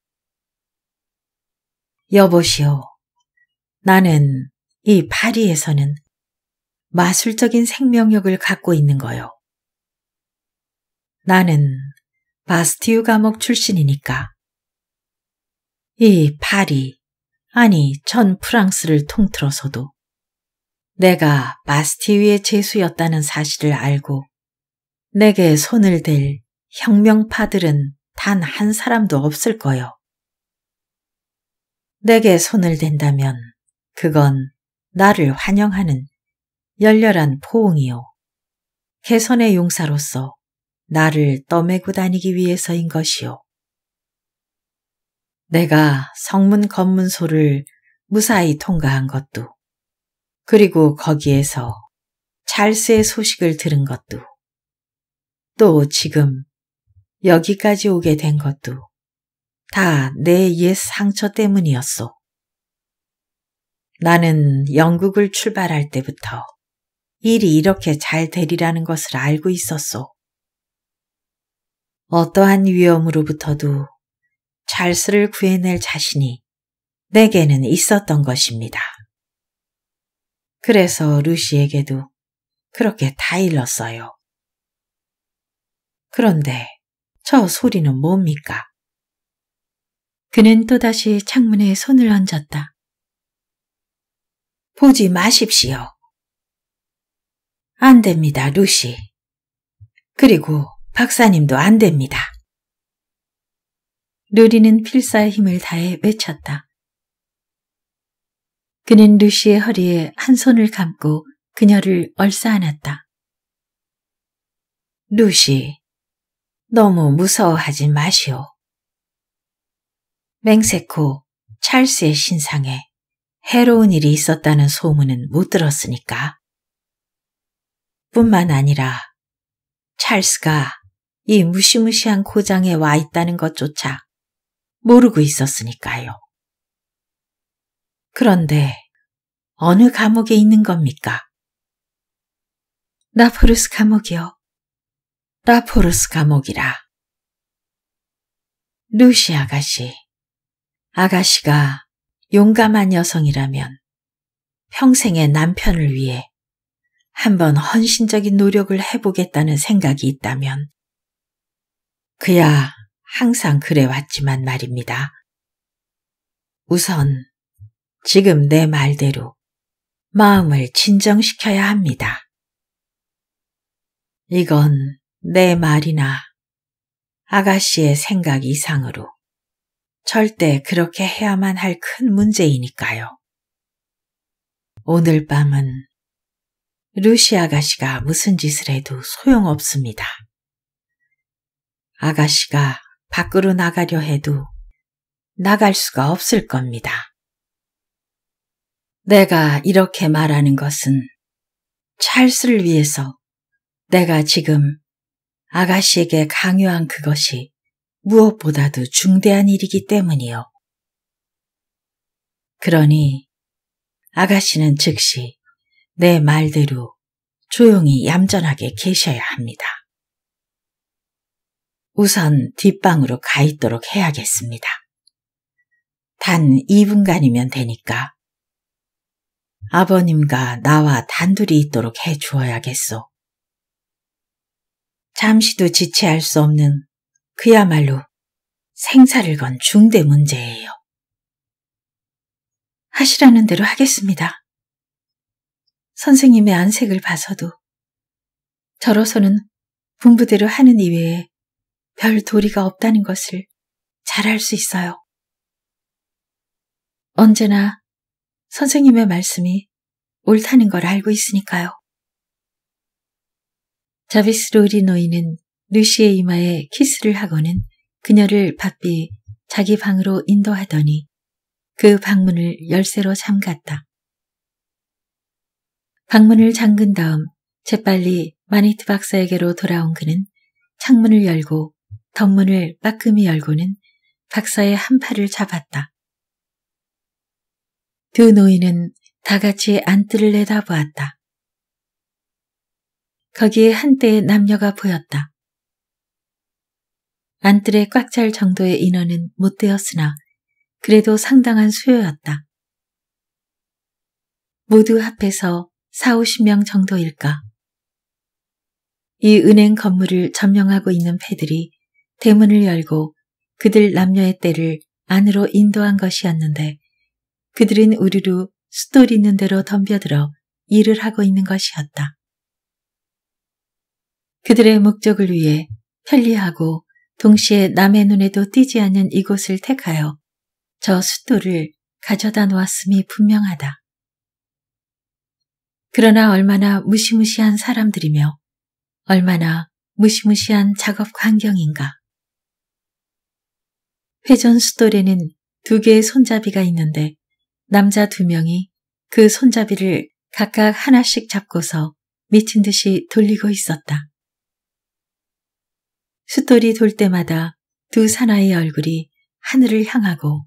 여보시오. 나는 이 파리에서는 마술적인 생명력을 갖고 있는 거요. 나는 바스티유 감옥 출신이니까 이 파리, 아니 전 프랑스를 통틀어서도 내가 마스티위의 제수였다는 사실을 알고 내게 손을 댈 혁명파들은 단 한 사람도 없을 거요. 내게 손을 댄다면 그건 나를 환영하는 열렬한 포옹이요. 개선의 용사로서 나를 떠매고 다니기 위해서인 것이요. 내가 성문 검문소를 무사히 통과한 것도 그리고 거기에서 찰스의 소식을 들은 것도 또 지금 여기까지 오게 된 것도 다 내 옛 상처 때문이었소. 나는 영국을 출발할 때부터 일이 이렇게 잘 되리라는 것을 알고 있었소. 어떠한 위험으로부터도 찰스를 구해낼 자신이 내게는 있었던 것입니다. 그래서 루시에게도 그렇게 다 일렀어요. 그런데 저 소리는 뭡니까? 그는 또다시 창문에 손을 얹었다. 보지 마십시오. 안 됩니다, 루시. 그리고 박사님도 안 됩니다. 루리는 필사의 힘을 다해 외쳤다. 그는 루시의 허리에 한 손을 감고 그녀를 얼싸안았다. 루시, 너무 무서워하지 마시오. 맹세코 찰스의 신상에 해로운 일이 있었다는 소문은 못 들었으니까. 뿐만 아니라 찰스가 이 무시무시한 고장에 와 있다는 것조차 모르고 있었으니까요. 그런데 어느 감옥에 있는 겁니까? 나포르스 감옥이요. 라포르스 감옥이라. 루시 아가씨. 아가씨가 용감한 여성이라면 평생의 남편을 위해 한번 헌신적인 노력을 해보겠다는 생각이 있다면 그야 항상 그래왔지만 말입니다. 우선 지금 내 말대로 마음을 진정시켜야 합니다. 이건 내 말이나 아가씨의 생각 이상으로 절대 그렇게 해야만 할 큰 문제이니까요. 오늘 밤은 루시 아가씨가 무슨 짓을 해도 소용없습니다. 아가씨가 밖으로 나가려 해도 나갈 수가 없을 겁니다. 내가 이렇게 말하는 것은 찰스를 위해서 내가 지금 아가씨에게 강요한 그것이 무엇보다도 중대한 일이기 때문이요. 그러니 아가씨는 즉시 내 말대로 조용히 얌전하게 계셔야 합니다. 우선 뒷방으로 가 있도록 해야겠습니다. 단 2분간이면 되니까. 아버님과 나와 단둘이 있도록 해 주어야겠소. 잠시도 지체할 수 없는 그야말로 생사를 건 중대 문제예요. 하시라는 대로 하겠습니다. 선생님의 안색을 봐서도 저로서는 분부대로 하는 이외에 별 도리가 없다는 것을 잘 알 수 있어요. 언제나 선생님의 말씀이 옳다는 걸 알고 있으니까요. 자비스 로리 노인은 루시의 이마에 키스를 하고는 그녀를 바삐 자기 방으로 인도하더니 그 방문을 열쇠로 잠갔다. 방문을 잠근 다음 재빨리 마니트 박사에게로 돌아온 그는 창문을 열고 덕문을 빠끔히 열고는 박사의 한 팔을 잡았다. 두 그 노인은 다 같이 안뜰을 내다보았다. 거기에 한때 남녀가 보였다. 안뜰에 꽉 찰 정도의 인원은 못 되었으나 그래도 상당한 수요였다. 모두 합해서 4, 50명 정도일까. 이 은행 건물을 점령하고 있는 패들이 대문을 열고 그들 남녀의 때를 안으로 인도한 것이었는데 그들은 우르르 숫돌 있는 대로 덤벼들어 일을 하고 있는 것이었다. 그들의 목적을 위해 편리하고 동시에 남의 눈에도 띄지 않는 이곳을 택하여 저 숫돌을 가져다 놓았음이 분명하다. 그러나 얼마나 무시무시한 사람들이며 얼마나 무시무시한 작업 환경인가. 회전 수돌에는 두 개의 손잡이가 있는데 남자 두 명이 그 손잡이를 각각 하나씩 잡고서 미친 듯이 돌리고 있었다. 수돌이돌 때마다 두 사나이의 얼굴이 하늘을 향하고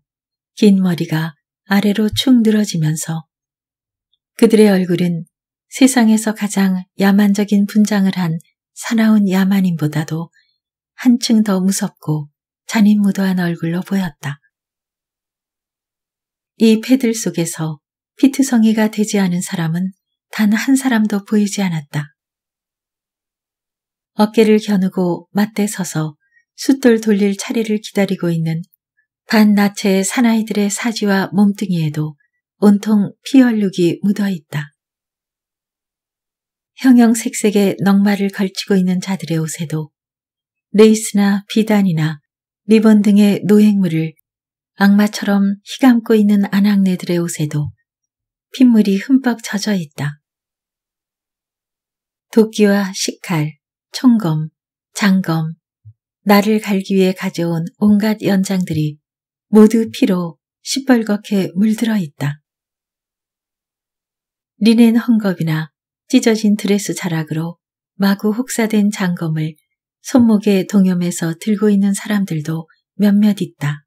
긴 머리가 아래로 축 늘어지면서 그들의 얼굴은 세상에서 가장 야만적인 분장을 한 사나운 야만인보다도 한층 더 무섭고 잔인무도한 얼굴로 보였다. 이 패들 속에서 피트성이가 되지 않은 사람은 단 한 사람도 보이지 않았다. 어깨를 겨누고 맞대 서서 숫돌 돌릴 차례를 기다리고 있는 반나체의 사나이들의 사지와 몸뚱이에도 온통 피얼룩이 묻어있다. 형형색색의 넉마를 걸치고 있는 자들의 옷에도 레이스나 비단이나 리본 등의 노획물을 악마처럼 희감고 있는 안악네들의 옷에도 핏물이 흠뻑 젖어 있다. 도끼와 식칼, 총검, 장검, 나를 갈기 위해 가져온 온갖 연장들이 모두 피로 시뻘겋게 물들어 있다. 리넨 헝겊이나 찢어진 드레스 자락으로 마구 혹사된 장검을 손목에 동염해서 들고 있는 사람들도 몇몇 있다.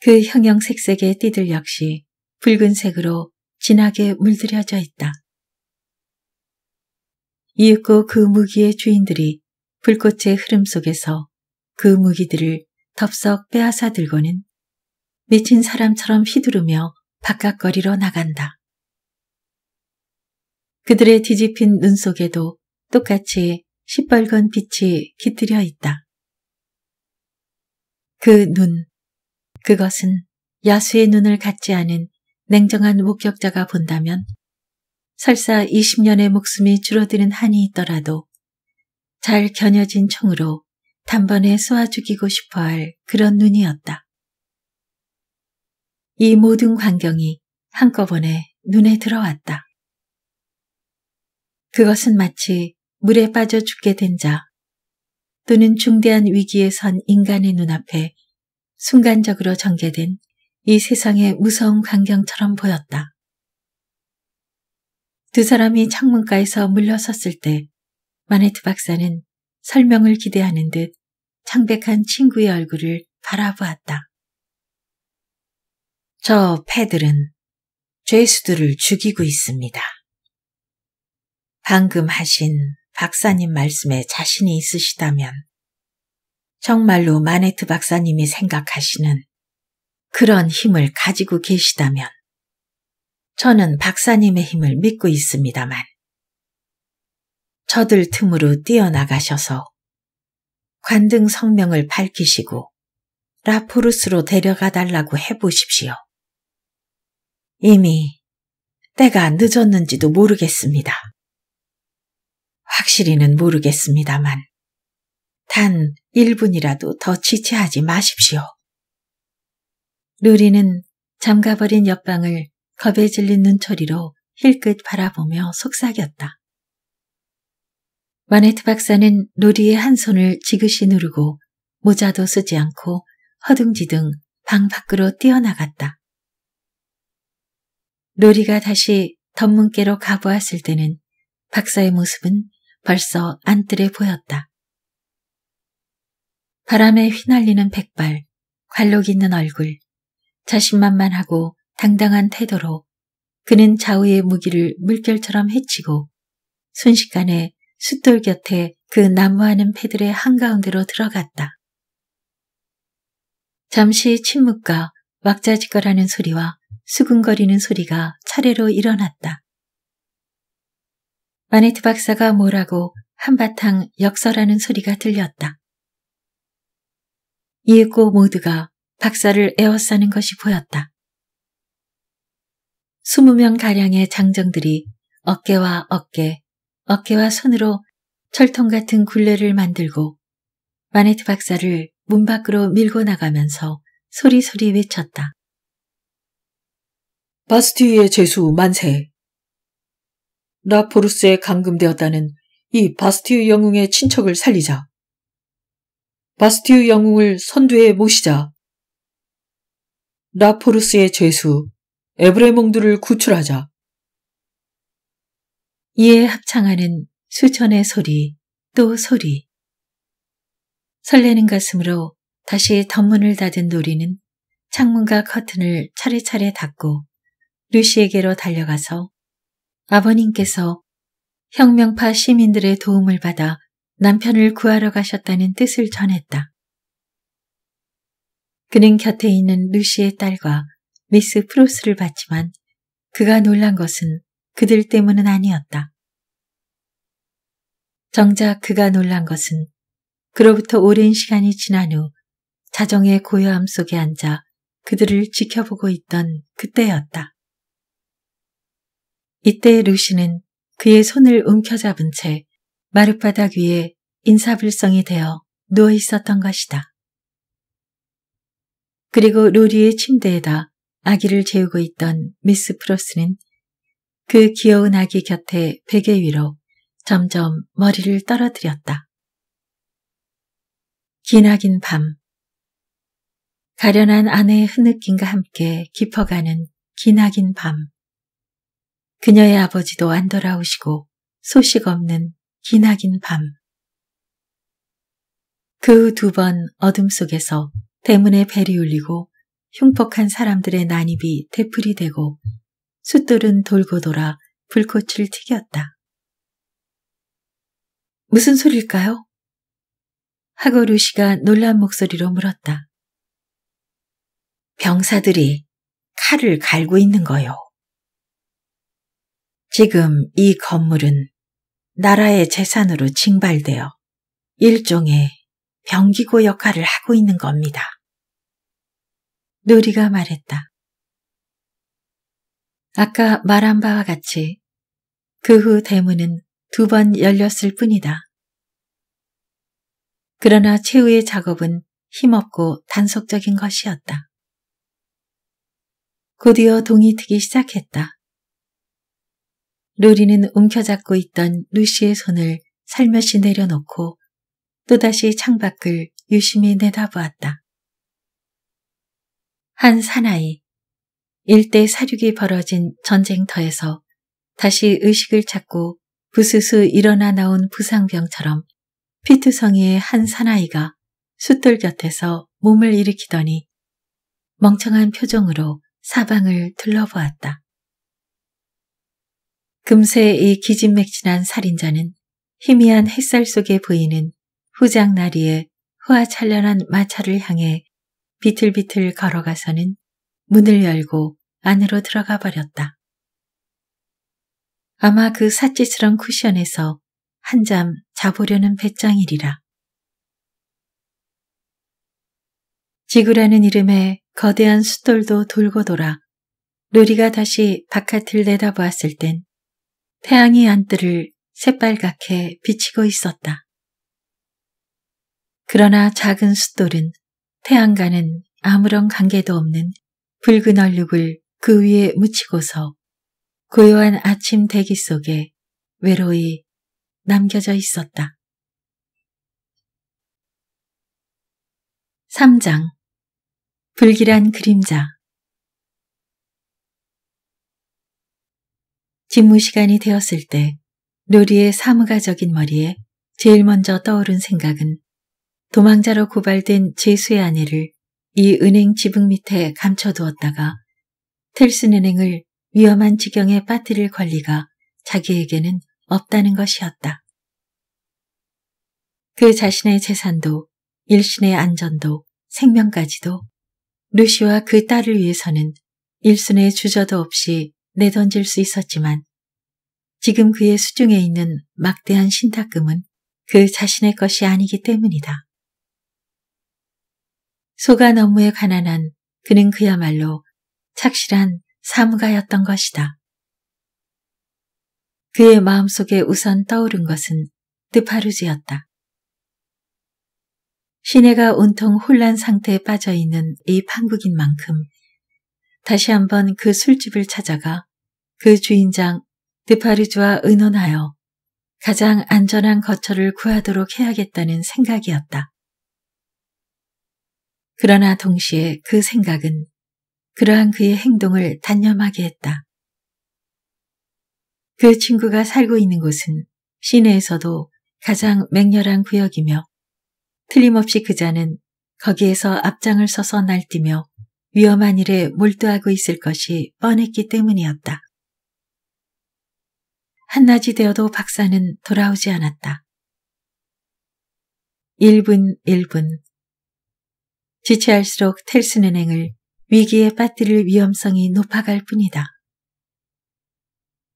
그 형형색색의 띠들 역시 붉은색으로 진하게 물들여져 있다. 이윽고 그 무기의 주인들이 불꽃의 흐름 속에서 그 무기들을 덥석 빼앗아 들고는 미친 사람처럼 휘두르며 바깥거리로 나간다. 그들의 뒤집힌 눈 속에도 똑같이 시뻘건 빛이 깃들여 있다. 그 눈, 그것은 야수의 눈을 갖지 않은 냉정한 목격자가 본다면 설사 20년의 목숨이 줄어드는 한이 있더라도 잘 겨녀진 총으로 단번에 쏘아 죽이고 싶어 할 그런 눈이었다. 이 모든 광경이 한꺼번에 눈에 들어왔다. 그것은 마치 물에 빠져 죽게 된 자, 또는 중대한 위기에 선 인간의 눈앞에 순간적으로 전개된 이 세상의 무서운 광경처럼 보였다. 두 사람이 창문가에서 물러섰을 때 마네트 박사는 설명을 기대하는 듯 창백한 친구의 얼굴을 바라보았다. 저 패들은 죄수들을 죽이고 있습니다. 방금 하신 박사님 말씀에 자신이 있으시다면 정말로 마네트 박사님이 생각하시는 그런 힘을 가지고 계시다면 저는 박사님의 힘을 믿고 있습니다만 저들 틈으로 뛰어나가셔서 관등 성명을 밝히시고 라포르스로 데려가 달라고 해보십시오. 이미 때가 늦었는지도 모르겠습니다. 확실히는 모르겠습니다만 단 1분이라도 더 지체하지 마십시오. 루리는 잠가버린 옆방을 겁에 질린 눈초리로 힐끗 바라보며 속삭였다. 마네트 박사는 루리의 한 손을 지그시 누르고 모자도 쓰지 않고 허둥지둥 방 밖으로 뛰어나갔다. 루리가 다시 덧문께로 가보았을 때는 박사의 모습은 벌써 안뜰에 보였다. 바람에 휘날리는 백발, 관록 있는 얼굴, 자신만만하고 당당한 태도로 그는 좌우의 무기를 물결처럼 헤치고 순식간에 숫돌 곁에 그 난무하는 패들의 한가운데로 들어갔다. 잠시 침묵과 왁자지껄하는 소리와 수근거리는 소리가 차례로 일어났다. 마네트 박사가 뭐라고 한바탕 역설하는 소리가 들렸다. 이윽고 모두가 박사를 에워싸는 것이 보였다. 스무 명가량의 장정들이 어깨와 어깨, 어깨와 손으로 철통 같은 굴레를 만들고 마네트 박사를 문 밖으로 밀고 나가면서 소리소리 외쳤다. 바스티의 재수 만세! 라포르스에 감금되었다는 이 바스티유 영웅의 친척을 살리자. 바스티유 영웅을 선두에 모시자. 라포르스의 죄수 에브레몽드를 구출하자. 이에 합창하는 수천의 소리 또 소리. 설레는 가슴으로 다시 덤문을 닫은 노리는 창문과 커튼을 차례차례 닫고 루시에게로 달려가서 아버님께서 혁명파 시민들의 도움을 받아 남편을 구하러 가셨다는 뜻을 전했다. 그는 곁에 있는 루시의 딸과 미스 프로스를 봤지만 그가 놀란 것은 그들 때문은 아니었다. 정작 그가 놀란 것은 그로부터 오랜 시간이 지난 후 자정의 고요함 속에 앉아 그들을 지켜보고 있던 그때였다. 이때 루시는 그의 손을 움켜잡은 채 마룻바닥 위에 인사불성이 되어 누워 있었던 것이다. 그리고 로리의 침대에다 아기를 재우고 있던 미스 프로스는 그 귀여운 아기 곁에 베개 위로 점점 머리를 떨어뜨렸다. 기나긴 밤. 가련한 아내의 흐느낌과 함께 깊어가는 기나긴 밤. 그녀의 아버지도 안 돌아오시고 소식 없는 기나긴 밤. 그 후 두 번 어둠 속에서 대문에 벨이 울리고 흉폭한 사람들의 난입이 되풀이 되고 숫돌은 돌고 돌아 불꽃을 튀겼다. 무슨 소릴까요? 하고 루시가 놀란 목소리로 물었다. 병사들이 칼을 갈고 있는 거요. 지금 이 건물은 나라의 재산으로 징발되어 일종의 병기고 역할을 하고 있는 겁니다. 누리가 말했다. 아까 말한 바와 같이 그 후 대문은 두 번 열렸을 뿐이다. 그러나 최후의 작업은 힘없고 단속적인 것이었다. 곧이어 동이 트기 시작했다. 루리는 움켜잡고 있던 루시의 손을 살며시 내려놓고 또다시 창밖을 유심히 내다보았다. 한 사나이, 일대 사륙이 벌어진 전쟁터에서 다시 의식을 찾고 부스스 일어나 나온 부상병처럼 피투성이의 한 사나이가 숫돌 곁에서 몸을 일으키더니 멍청한 표정으로 사방을 둘러보았다. 금세 이 기진맥진한 살인자는 희미한 햇살 속에 보이는 후장 나리의 후아찬란한 마차를 향해 비틀비틀 걸어가서는 문을 열고 안으로 들어가 버렸다. 아마 그 사치스런 쿠션에서 한잠 자보려는 배짱이리라. 지구라는 이름의 거대한 숫돌도 돌고 돌아 루리가 다시 바깥을 내다보았을 땐 태양이 안뜰을 새빨갛게 비치고 있었다. 그러나 작은 숫돌은 태양과는 아무런 관계도 없는 붉은 얼룩을 그 위에 묻히고서 고요한 아침 대기 속에 외로이 남겨져 있었다. 3장 불길한 그림자 직무 시간이 되었을 때 로리의 사무가적인 머리에 제일 먼저 떠오른 생각은 도망자로 고발된 제수의 아내를 이 은행 지붕 밑에 감춰두었다가 텔슨 은행을 위험한 지경에 빠뜨릴 권리가 자기에게는 없다는 것이었다. 그 자신의 재산도 일신의 안전도 생명까지도 루시와 그 딸을 위해서는 일순의 주저도 없이 내던질 수 있었지만 지금 그의 수중에 있는 막대한 신탁금은 그 자신의 것이 아니기 때문이다. 소가 너무에 가난한 그는 그야말로 착실한 사무가였던 것이다. 그의 마음속에 우선 떠오른 것은 드파루즈였다. 시내가 온통 혼란 상태에 빠져 있는 이 판국인 만큼 다시 한번 그 술집을 찾아가 그 주인장 드파르주와 의논하여 가장 안전한 거처를 구하도록 해야겠다는 생각이었다. 그러나 동시에 그 생각은 그러한 그의 행동을 단념하게 했다. 그 친구가 살고 있는 곳은 시내에서도 가장 맹렬한 구역이며 틀림없이 그자는 거기에서 앞장을 서서 날뛰며 위험한 일에 몰두하고 있을 것이 뻔했기 때문이었다. 한낮이 되어도 박사는 돌아오지 않았다. 1분 1분 지체할수록 텔스은행을 위기에 빠뜨릴 위험성이 높아갈 뿐이다.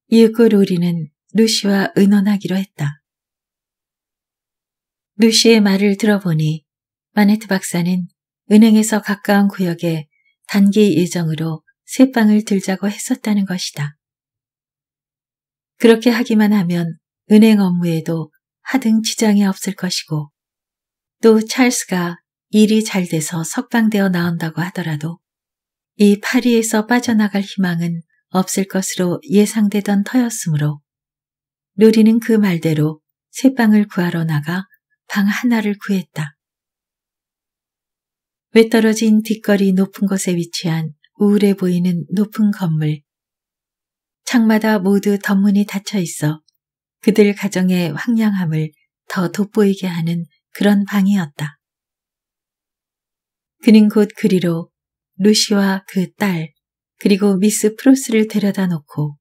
이윽고 로리는 루시와 의논하기로 했다. 루시의 말을 들어보니 마네트 박사는 은행에서 가까운 구역에 단기 예정으로 새빵을 들자고 했었다는 것이다. 그렇게 하기만 하면 은행 업무에도 하등 지장이 없을 것이고 또 찰스가 일이 잘 돼서 석방되어 나온다고 하더라도 이 파리에서 빠져나갈 희망은 없을 것으로 예상되던 터였으므로 루리는 그 말대로 새 방을 구하러 나가 방 하나를 구했다. 외떨어진 뒷거리 높은 곳에 위치한 우울해 보이는 높은 건물 창마다 모두 덧문이 닫혀 있어 그들 가정의 황량함을 더 돋보이게 하는 그런 방이었다. 그는 곧 그리로 루시와 그 딸, 그리고 미스 프로스를 데려다 놓고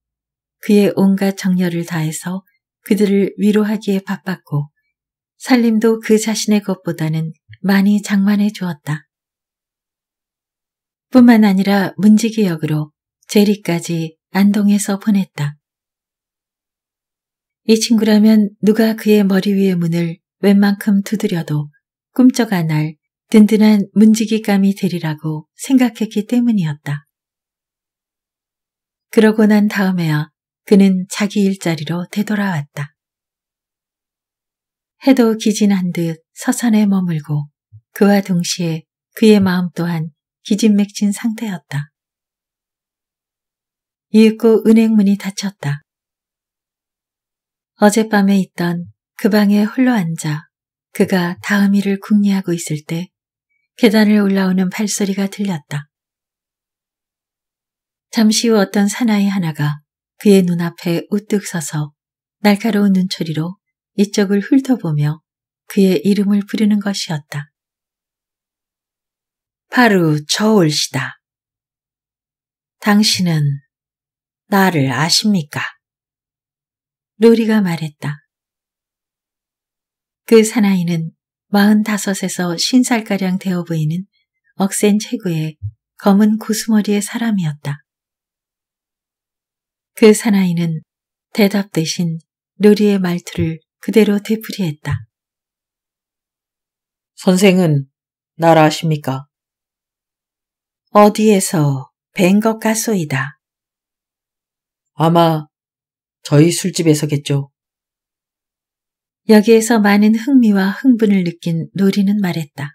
그의 온갖 정열을 다해서 그들을 위로하기에 바빴고 살림도 그 자신의 것보다는 많이 장만해 주었다. 뿐만 아니라 문지기역으로 제리까지 안동에서 보냈다. 이 친구라면 누가 그의 머리 위에 문을 웬만큼 두드려도 꿈쩍 안 할 든든한 문지기감이 되리라고 생각했기 때문이었다. 그러고 난 다음에야 그는 자기 일자리로 되돌아왔다. 해도 기진한 듯 서산에 머물고 그와 동시에 그의 마음 또한 기진맥진 상태였다. 이윽고 은행문이 닫혔다. 어젯밤에 있던 그 방에 홀로 앉아 그가 다음 일을 궁리하고 있을 때 계단을 올라오는 발소리가 들렸다. 잠시 후 어떤 사나이 하나가 그의 눈앞에 우뚝 서서 날카로운 눈초리로 이쪽을 훑어보며 그의 이름을 부르는 것이었다. 바로 저울시다 당신은 나를 아십니까? 루리가 말했다. 그 사나이는 마흔다섯에서 신살가량 되어 보이는 억센 체구의 검은 구스머리의 사람이었다. 그 사나이는 대답 대신 루리의 말투를 그대로 되풀이했다. 선생은 나를 아십니까? 어디에서 뵌 것 같소이다. 아마 저희 술집에서겠죠. 여기에서 많은 흥미와 흥분을 느낀 노리는 말했다.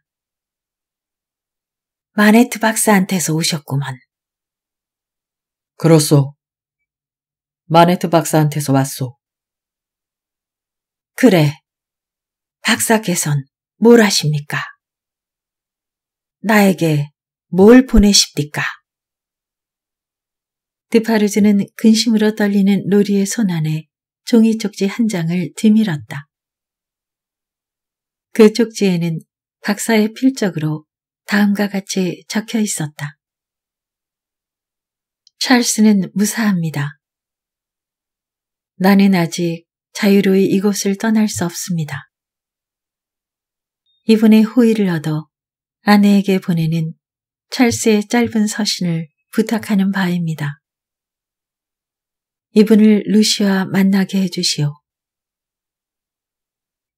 마네트 박사한테서 오셨구먼. 그렇소. 마네트 박사한테서 왔소. 그래. 박사께선 뭘 하십니까? 나에게 뭘 보내십니까? 드파르즈는 근심으로 떨리는 로리의 손 안에 종이 쪽지 한 장을 뒤밀었다. 그 쪽지에는 박사의 필적으로 다음과 같이 적혀 있었다. 찰스는 무사합니다. 나는 아직 자유로이 이곳을 떠날 수 없습니다. 이분의 호의를 얻어 아내에게 보내는 찰스의 짧은 서신을 부탁하는 바입니다. 이분을 루시와 만나게 해주시오.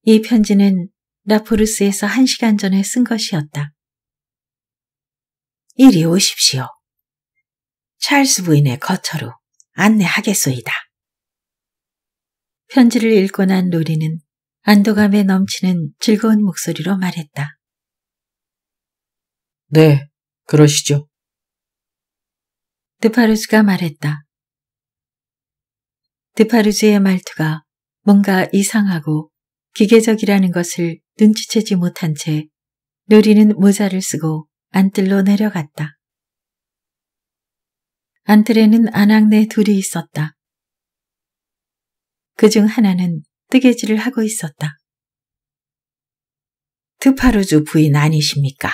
이 편지는 라포르스에서 한 시간 전에 쓴 것이었다. 이리 오십시오. 찰스 부인의 거처로 안내하겠소이다. 편지를 읽고 난 로리는 안도감에 넘치는 즐거운 목소리로 말했다. 네, 그러시죠. 드파르스가 말했다. 드파르즈의 말투가 뭔가 이상하고 기계적이라는 것을 눈치채지 못한 채 누리는 모자를 쓰고 안뜰로 내려갔다. 안뜰에는 안악내 둘이 있었다. 그 중 하나는 뜨개질을 하고 있었다. 드파르주 부인 아니십니까?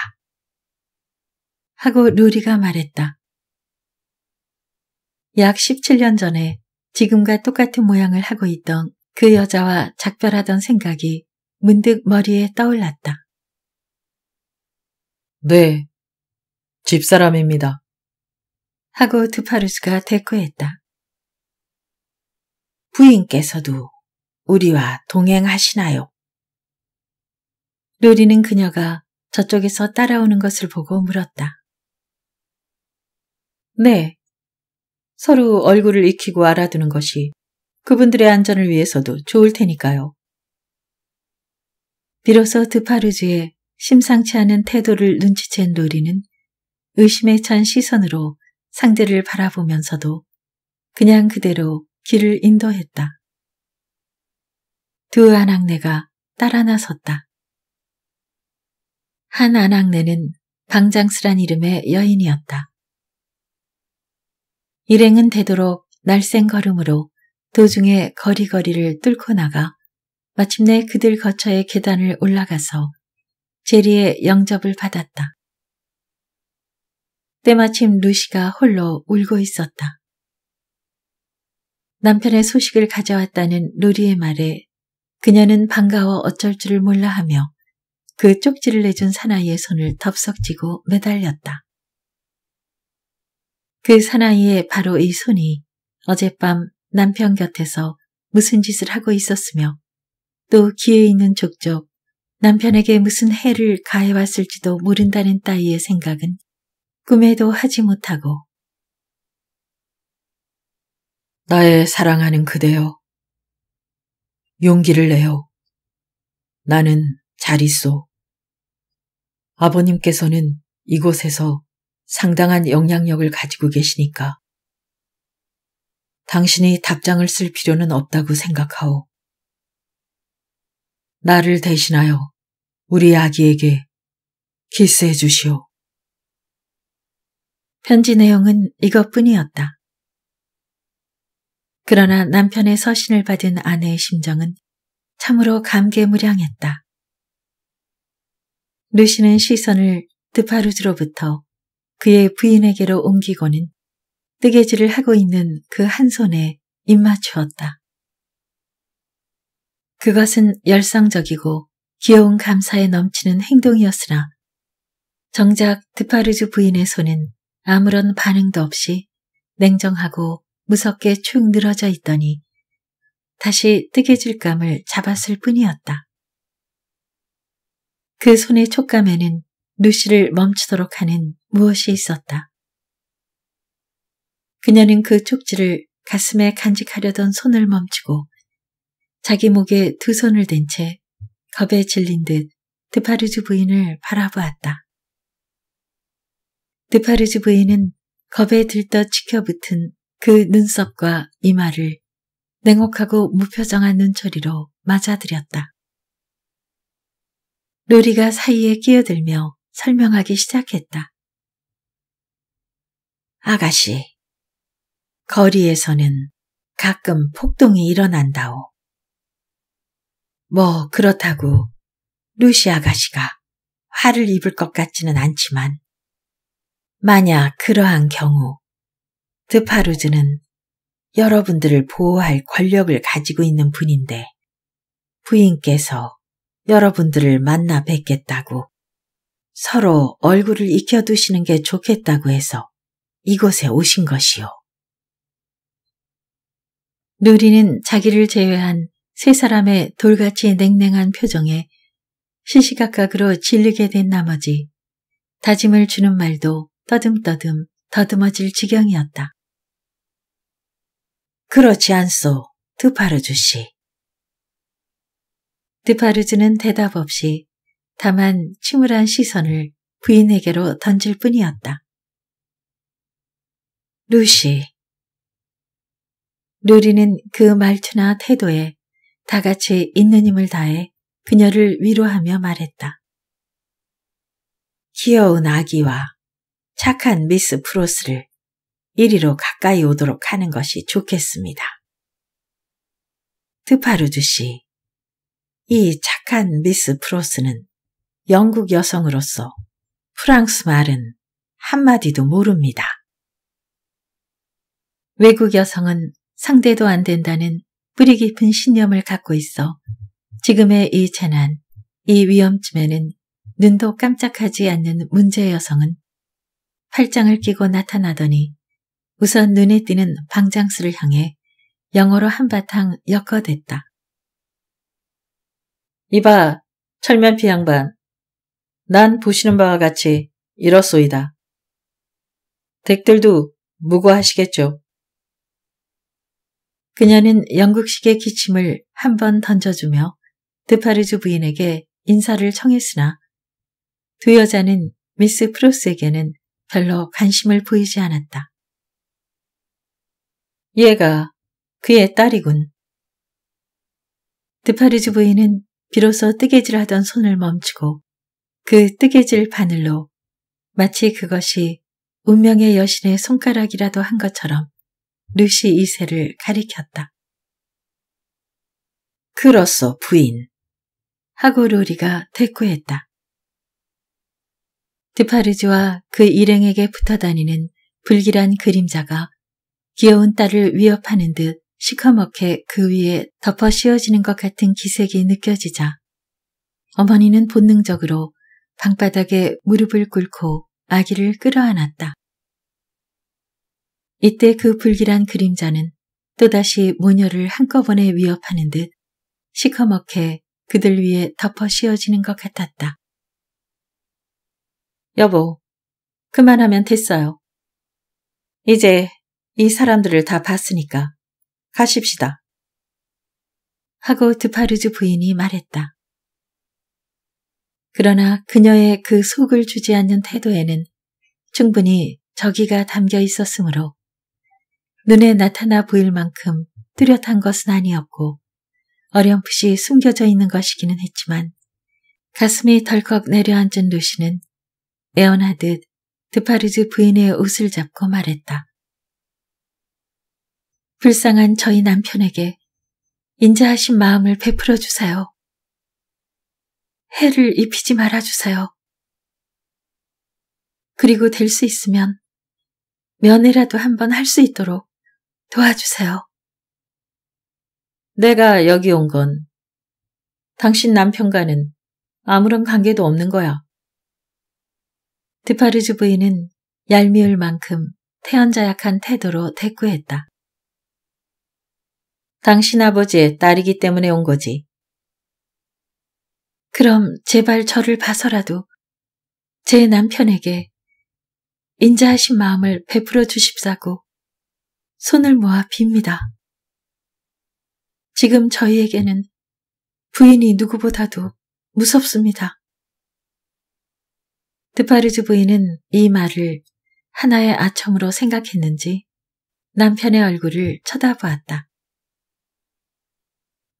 하고 루리가 말했다. 약 17년 전에 지금과 똑같은 모양을 하고 있던 그 여자와 작별하던 생각이 문득 머리에 떠올랐다. 네, 집사람입니다. 하고 두파르스가 대꾸했다. 부인께서도 우리와 동행하시나요? 루리는 그녀가 저쪽에서 따라오는 것을 보고 물었다. 네, 서로 얼굴을 익히고 알아두는 것이 그분들의 안전을 위해서도 좋을 테니까요. 비로소 드파르즈의 심상치 않은 태도를 눈치챈 로리는 의심에 찬 시선으로 상대를 바라보면서도 그냥 그대로 길을 인도했다. 두 아낙네가 따라 나섰다. 한 아낙네는 방장스란 이름의 여인이었다. 일행은 되도록 날쌘 걸음으로 도중에 거리거리를 뚫고 나가 마침내 그들 거처의 계단을 올라가서 제리의 영접을 받았다. 때마침 루시가 홀로 울고 있었다. 남편의 소식을 가져왔다는 루리의 말에 그녀는 반가워 어쩔 줄을 몰라 하며 그 쪽지를 내준 사나이의 손을 덥석지고 매달렸다. 그 사나이의 바로 이 손이 어젯밤 남편 곁에서 무슨 짓을 하고 있었으며 또기에 있는 족족 남편에게 무슨 해를 가해왔을지도 모른다는 따위의 생각은 꿈에도 하지 못하고 나의 사랑하는 그대여 용기를 내요. 나는 자 있소. 아버님께서는 이곳에서 상당한 영향력을 가지고 계시니까. 당신이 답장을 쓸 필요는 없다고 생각하오. 나를 대신하여 우리 아기에게 키스해 주시오. 편지 내용은 이것뿐이었다. 그러나 남편의 서신을 받은 아내의 심정은 참으로 감개무량했다. 루시는 시선을 드파루즈로부터 그의 부인에게로 옮기고는 뜨개질을 하고 있는 그 한 손에 입맞추었다. 그것은 열성적이고 귀여운 감사에 넘치는 행동이었으나 정작 드파르주 부인의 손은 아무런 반응도 없이 냉정하고 무섭게 축 늘어져 있더니 다시 뜨개질감을 잡았을 뿐이었다. 그 손의 촉감에는 루시를 멈추도록 하는 무엇이 있었다. 그녀는 그 쪽지를 가슴에 간직하려던 손을 멈추고 자기 목에 두 손을 댄 채 겁에 질린 듯 드파르즈 부인을 바라보았다. 드파르즈 부인은 겁에 들떠 치켜붙은 그 눈썹과 이마를 냉혹하고 무표정한 눈초리로 맞아들였다. 로리가 사이에 끼어들며 설명하기 시작했다. 아가씨, 거리에서는 가끔 폭동이 일어난다오. 뭐 그렇다고 루시 아가씨가 화를 입을 것 같지는 않지만 만약 그러한 경우 드파루즈는 여러분들을 보호할 권력을 가지고 있는 분인데 부인께서 여러분들을 만나 뵙겠다고 서로 얼굴을 익혀두시는 게 좋겠다고 해서 이곳에 오신 것이요. 누리는 자기를 제외한 세 사람의 돌같이 냉랭한 표정에 시시각각으로 질리게 된 나머지 다짐을 주는 말도 떠듬떠듬 더듬어질 지경이었다. 그렇지 않소, 드파르주 씨. 드파르주는 대답 없이 다만 침울한 시선을 부인에게로 던질 뿐이었다. 루시. 루리는 그 말투나 태도에 다 같이 있는 힘을 다해 그녀를 위로하며 말했다. 귀여운 아기와 착한 미스 프로스를 이리로 가까이 오도록 하는 것이 좋겠습니다. 드파루드 씨, 이 착한 미스 프로스는 영국 여성으로서 프랑스 말은 한마디도 모릅니다. 외국 여성은 상대도 안 된다는 뿌리 깊은 신념을 갖고 있어 지금의 이 재난, 이 위험쯤에는 눈도 깜짝하지 않는 문제 여성은 팔짱을 끼고 나타나더니 우선 눈에 띄는 방장수를 향해 영어로 한바탕 엮어댔다. 이봐, 철면피 양반. 난 보시는 바와 같이 이렇소이다. 댁들도 무고하시겠죠. 그녀는 영국식의 기침을 한 번 던져주며 드파르즈 부인에게 인사를 청했으나 두 여자는 미스 프로스에게는 별로 관심을 보이지 않았다. 얘가 그의 딸이군. 드파르즈 부인은 비로소 뜨개질하던 손을 멈추고 그 뜨개질 바늘로 마치 그것이 운명의 여신의 손가락이라도 한 것처럼 루시 2세를 가리켰다. 그렇소, 부인. 하고 로리가 대꾸했다. 드파르즈와 그 일행에게 붙어다니는 불길한 그림자가 귀여운 딸을 위협하는 듯 시커멓게 그 위에 덮어 씌워지는 것 같은 기색이 느껴지자 어머니는 본능적으로 방바닥에 무릎을 꿇고 아기를 끌어안았다. 이때 그 불길한 그림자는 또다시 모녀를 한꺼번에 위협하는 듯 시커멓게 그들 위에 덮어 씌워지는 것 같았다. 여보, 그만하면 됐어요. 이제 이 사람들을 다 봤으니까 가십시다. 하고 드파르즈 부인이 말했다. 그러나 그녀의 그 속을 주지 않는 태도에는 충분히 저기가 담겨 있었으므로 눈에 나타나 보일 만큼 뚜렷한 것은 아니었고 어렴풋이 숨겨져 있는 것이기는 했지만 가슴이 덜컥 내려앉은 루시는 애원하듯 드파르즈 부인의 옷을 잡고 말했다. 불쌍한 저희 남편에게 인자하신 마음을 베풀어 주세요. 해를 입히지 말아주세요. 그리고 될 수 있으면 면회라도 한번 할 수 있도록 도와주세요. 내가 여기 온 건 당신 남편과는 아무런 관계도 없는 거야. 드파르즈 부인은 얄미울 만큼 태연자약한 태도로 대꾸했다. 당신 아버지의 딸이기 때문에 온 거지. 그럼 제발 저를 봐서라도 제 남편에게 인자하신 마음을 베풀어 주십사고 손을 모아 빕니다. 지금 저희에게는 부인이 누구보다도 무섭습니다. 드파르즈 부인은 이 말을 하나의 아첨으로 생각했는지 남편의 얼굴을 쳐다보았다.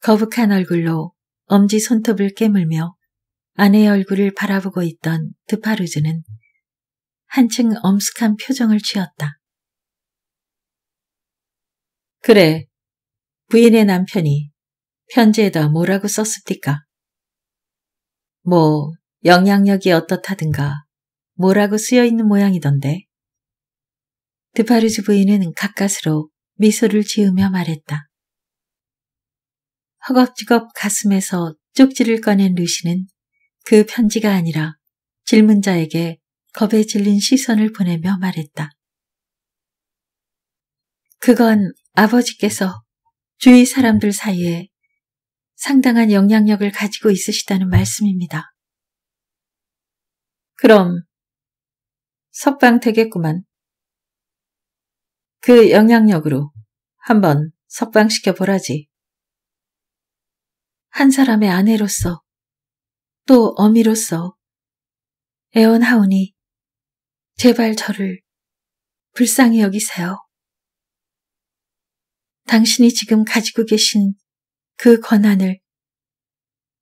거북한 얼굴로 엄지 손톱을 깨물며 아내의 얼굴을 바라보고 있던 드파르즈는 한층 엄숙한 표정을 취었다. 그래, 부인의 남편이 편지에다 뭐라고 썼습니까? 뭐, 영향력이 어떻다든가 뭐라고 쓰여 있는 모양이던데. 드파르즈 부인은 가까스로 미소를 지으며 말했다. 허겁지겁 가슴에서 쪽지를 꺼낸 루시는 그 편지가 아니라 질문자에게 겁에 질린 시선을 보내며 말했다. 그건 아버지께서 주위 사람들 사이에 상당한 영향력을 가지고 있으시다는 말씀입니다. 그럼 석방 되겠구만. 그 영향력으로 한번 석방시켜 보라지. 한 사람의 아내로서 또 어미로서 애원하오니 제발 저를 불쌍히 여기세요. 당신이 지금 가지고 계신 그 권한을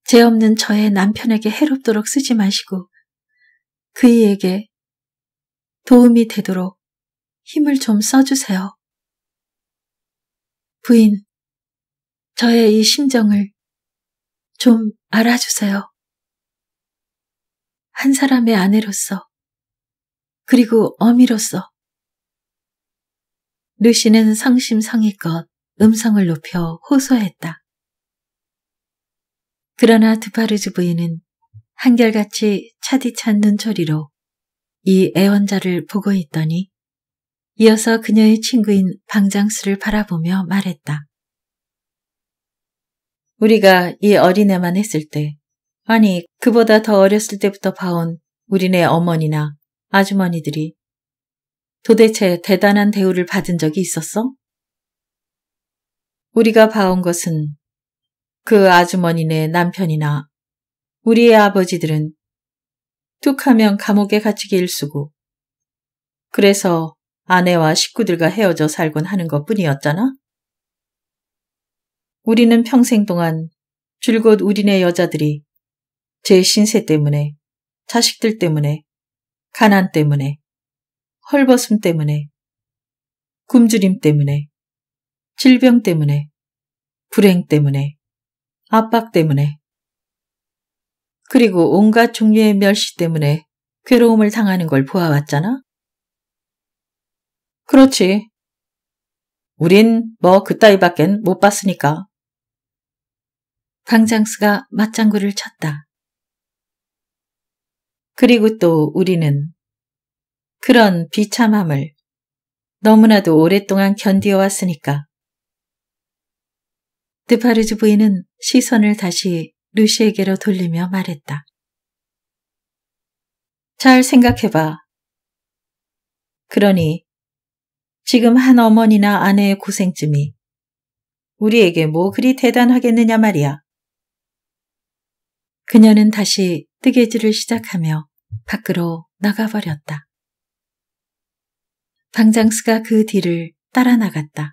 죄 없는 저의 남편에게 해롭도록 쓰지 마시고 그이에게 도움이 되도록 힘을 좀 써주세요. 부인, 저의 이 심정을 좀 알아주세요. 한 사람의 아내로서, 그리고 어미로서. 루시는 상심상의껏 음성을 높여 호소했다. 그러나 드파르즈 부인은 한결같이 차디찬 눈초리로 이 애원자를 보고 있더니 이어서 그녀의 친구인 방장수를 바라보며 말했다. 우리가 이 어린애만 했을 때, 아니 그보다 더 어렸을 때부터 봐온 우리네 어머니나 아주머니들이 도대체 대단한 대우를 받은 적이 있었어? 우리가 봐온 것은 그 아주머니네 남편이나 우리의 아버지들은 툭 하면 감옥에 갇히기 일쑤고 그래서 아내와 식구들과 헤어져 살곤 하는 것 뿐이었잖아? 우리는 평생 동안 줄곧 우리네 여자들이 제 신세 때문에, 자식들 때문에, 가난 때문에, 헐벗음 때문에, 굶주림 때문에, 질병 때문에, 불행 때문에, 압박 때문에, 그리고 온갖 종류의 멸시 때문에 괴로움을 당하는 걸 보아왔잖아? 그렇지. 우린 뭐 그따위밖엔 못 봤으니까. 강장수가 맞장구를 쳤다. 그리고 또 우리는 그런 비참함을 너무나도 오랫동안 견디어왔으니까. 드파르즈 부인은 시선을 다시 루시에게로 돌리며 말했다. 잘 생각해봐. 그러니 지금 한 어머니나 아내의 고생쯤이 우리에게 뭐 그리 대단하겠느냐 말이야. 그녀는 다시 뜨개질을 시작하며 밖으로 나가버렸다. 방장스가 그 뒤를 따라 나갔다.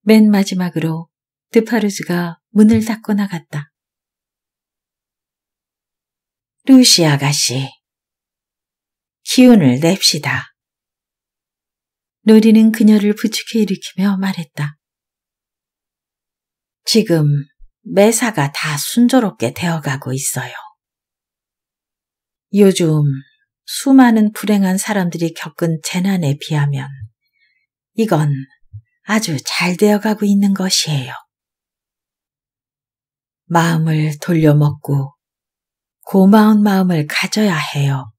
맨 마지막으로 드파르즈가 문을 닫고 나갔다. 루시 아가씨, 기운을 냅시다. 로리는 그녀를 부축해 일으키며 말했다. 지금 매사가 다 순조롭게 되어가고 있어요. 요즘 수많은 불행한 사람들이 겪은 재난에 비하면 이건 아주 잘 되어가고 있는 것이에요. 마음을 돌려먹고 고마운 마음을 가져야 해요.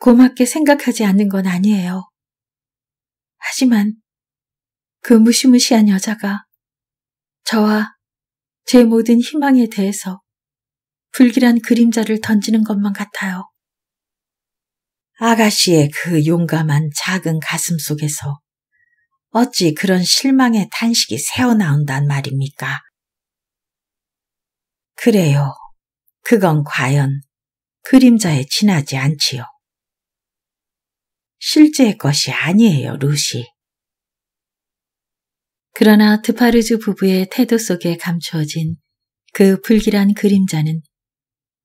고맙게 생각하지 않는 건 아니에요. 하지만 그 무시무시한 여자가 저와 제 모든 희망에 대해서 불길한 그림자를 던지는 것만 같아요. 아가씨의 그 용감한 작은 가슴 속에서 어찌 그런 실망의 탄식이 새어나온단 말입니까? 그래요. 그건 과연 그림자에 지나지 않지요. 실제의 것이 아니에요, 루시. 그러나 드파르즈 부부의 태도 속에 감추어진 그 불길한 그림자는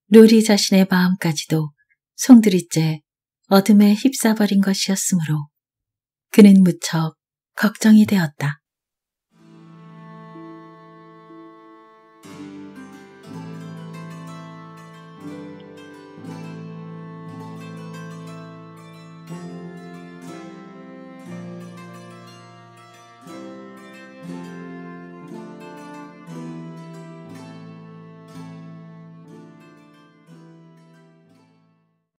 루리 자신의 마음까지도 송두리째 어둠에 휩싸버린 것이었으므로 그는 무척 걱정이 되었다.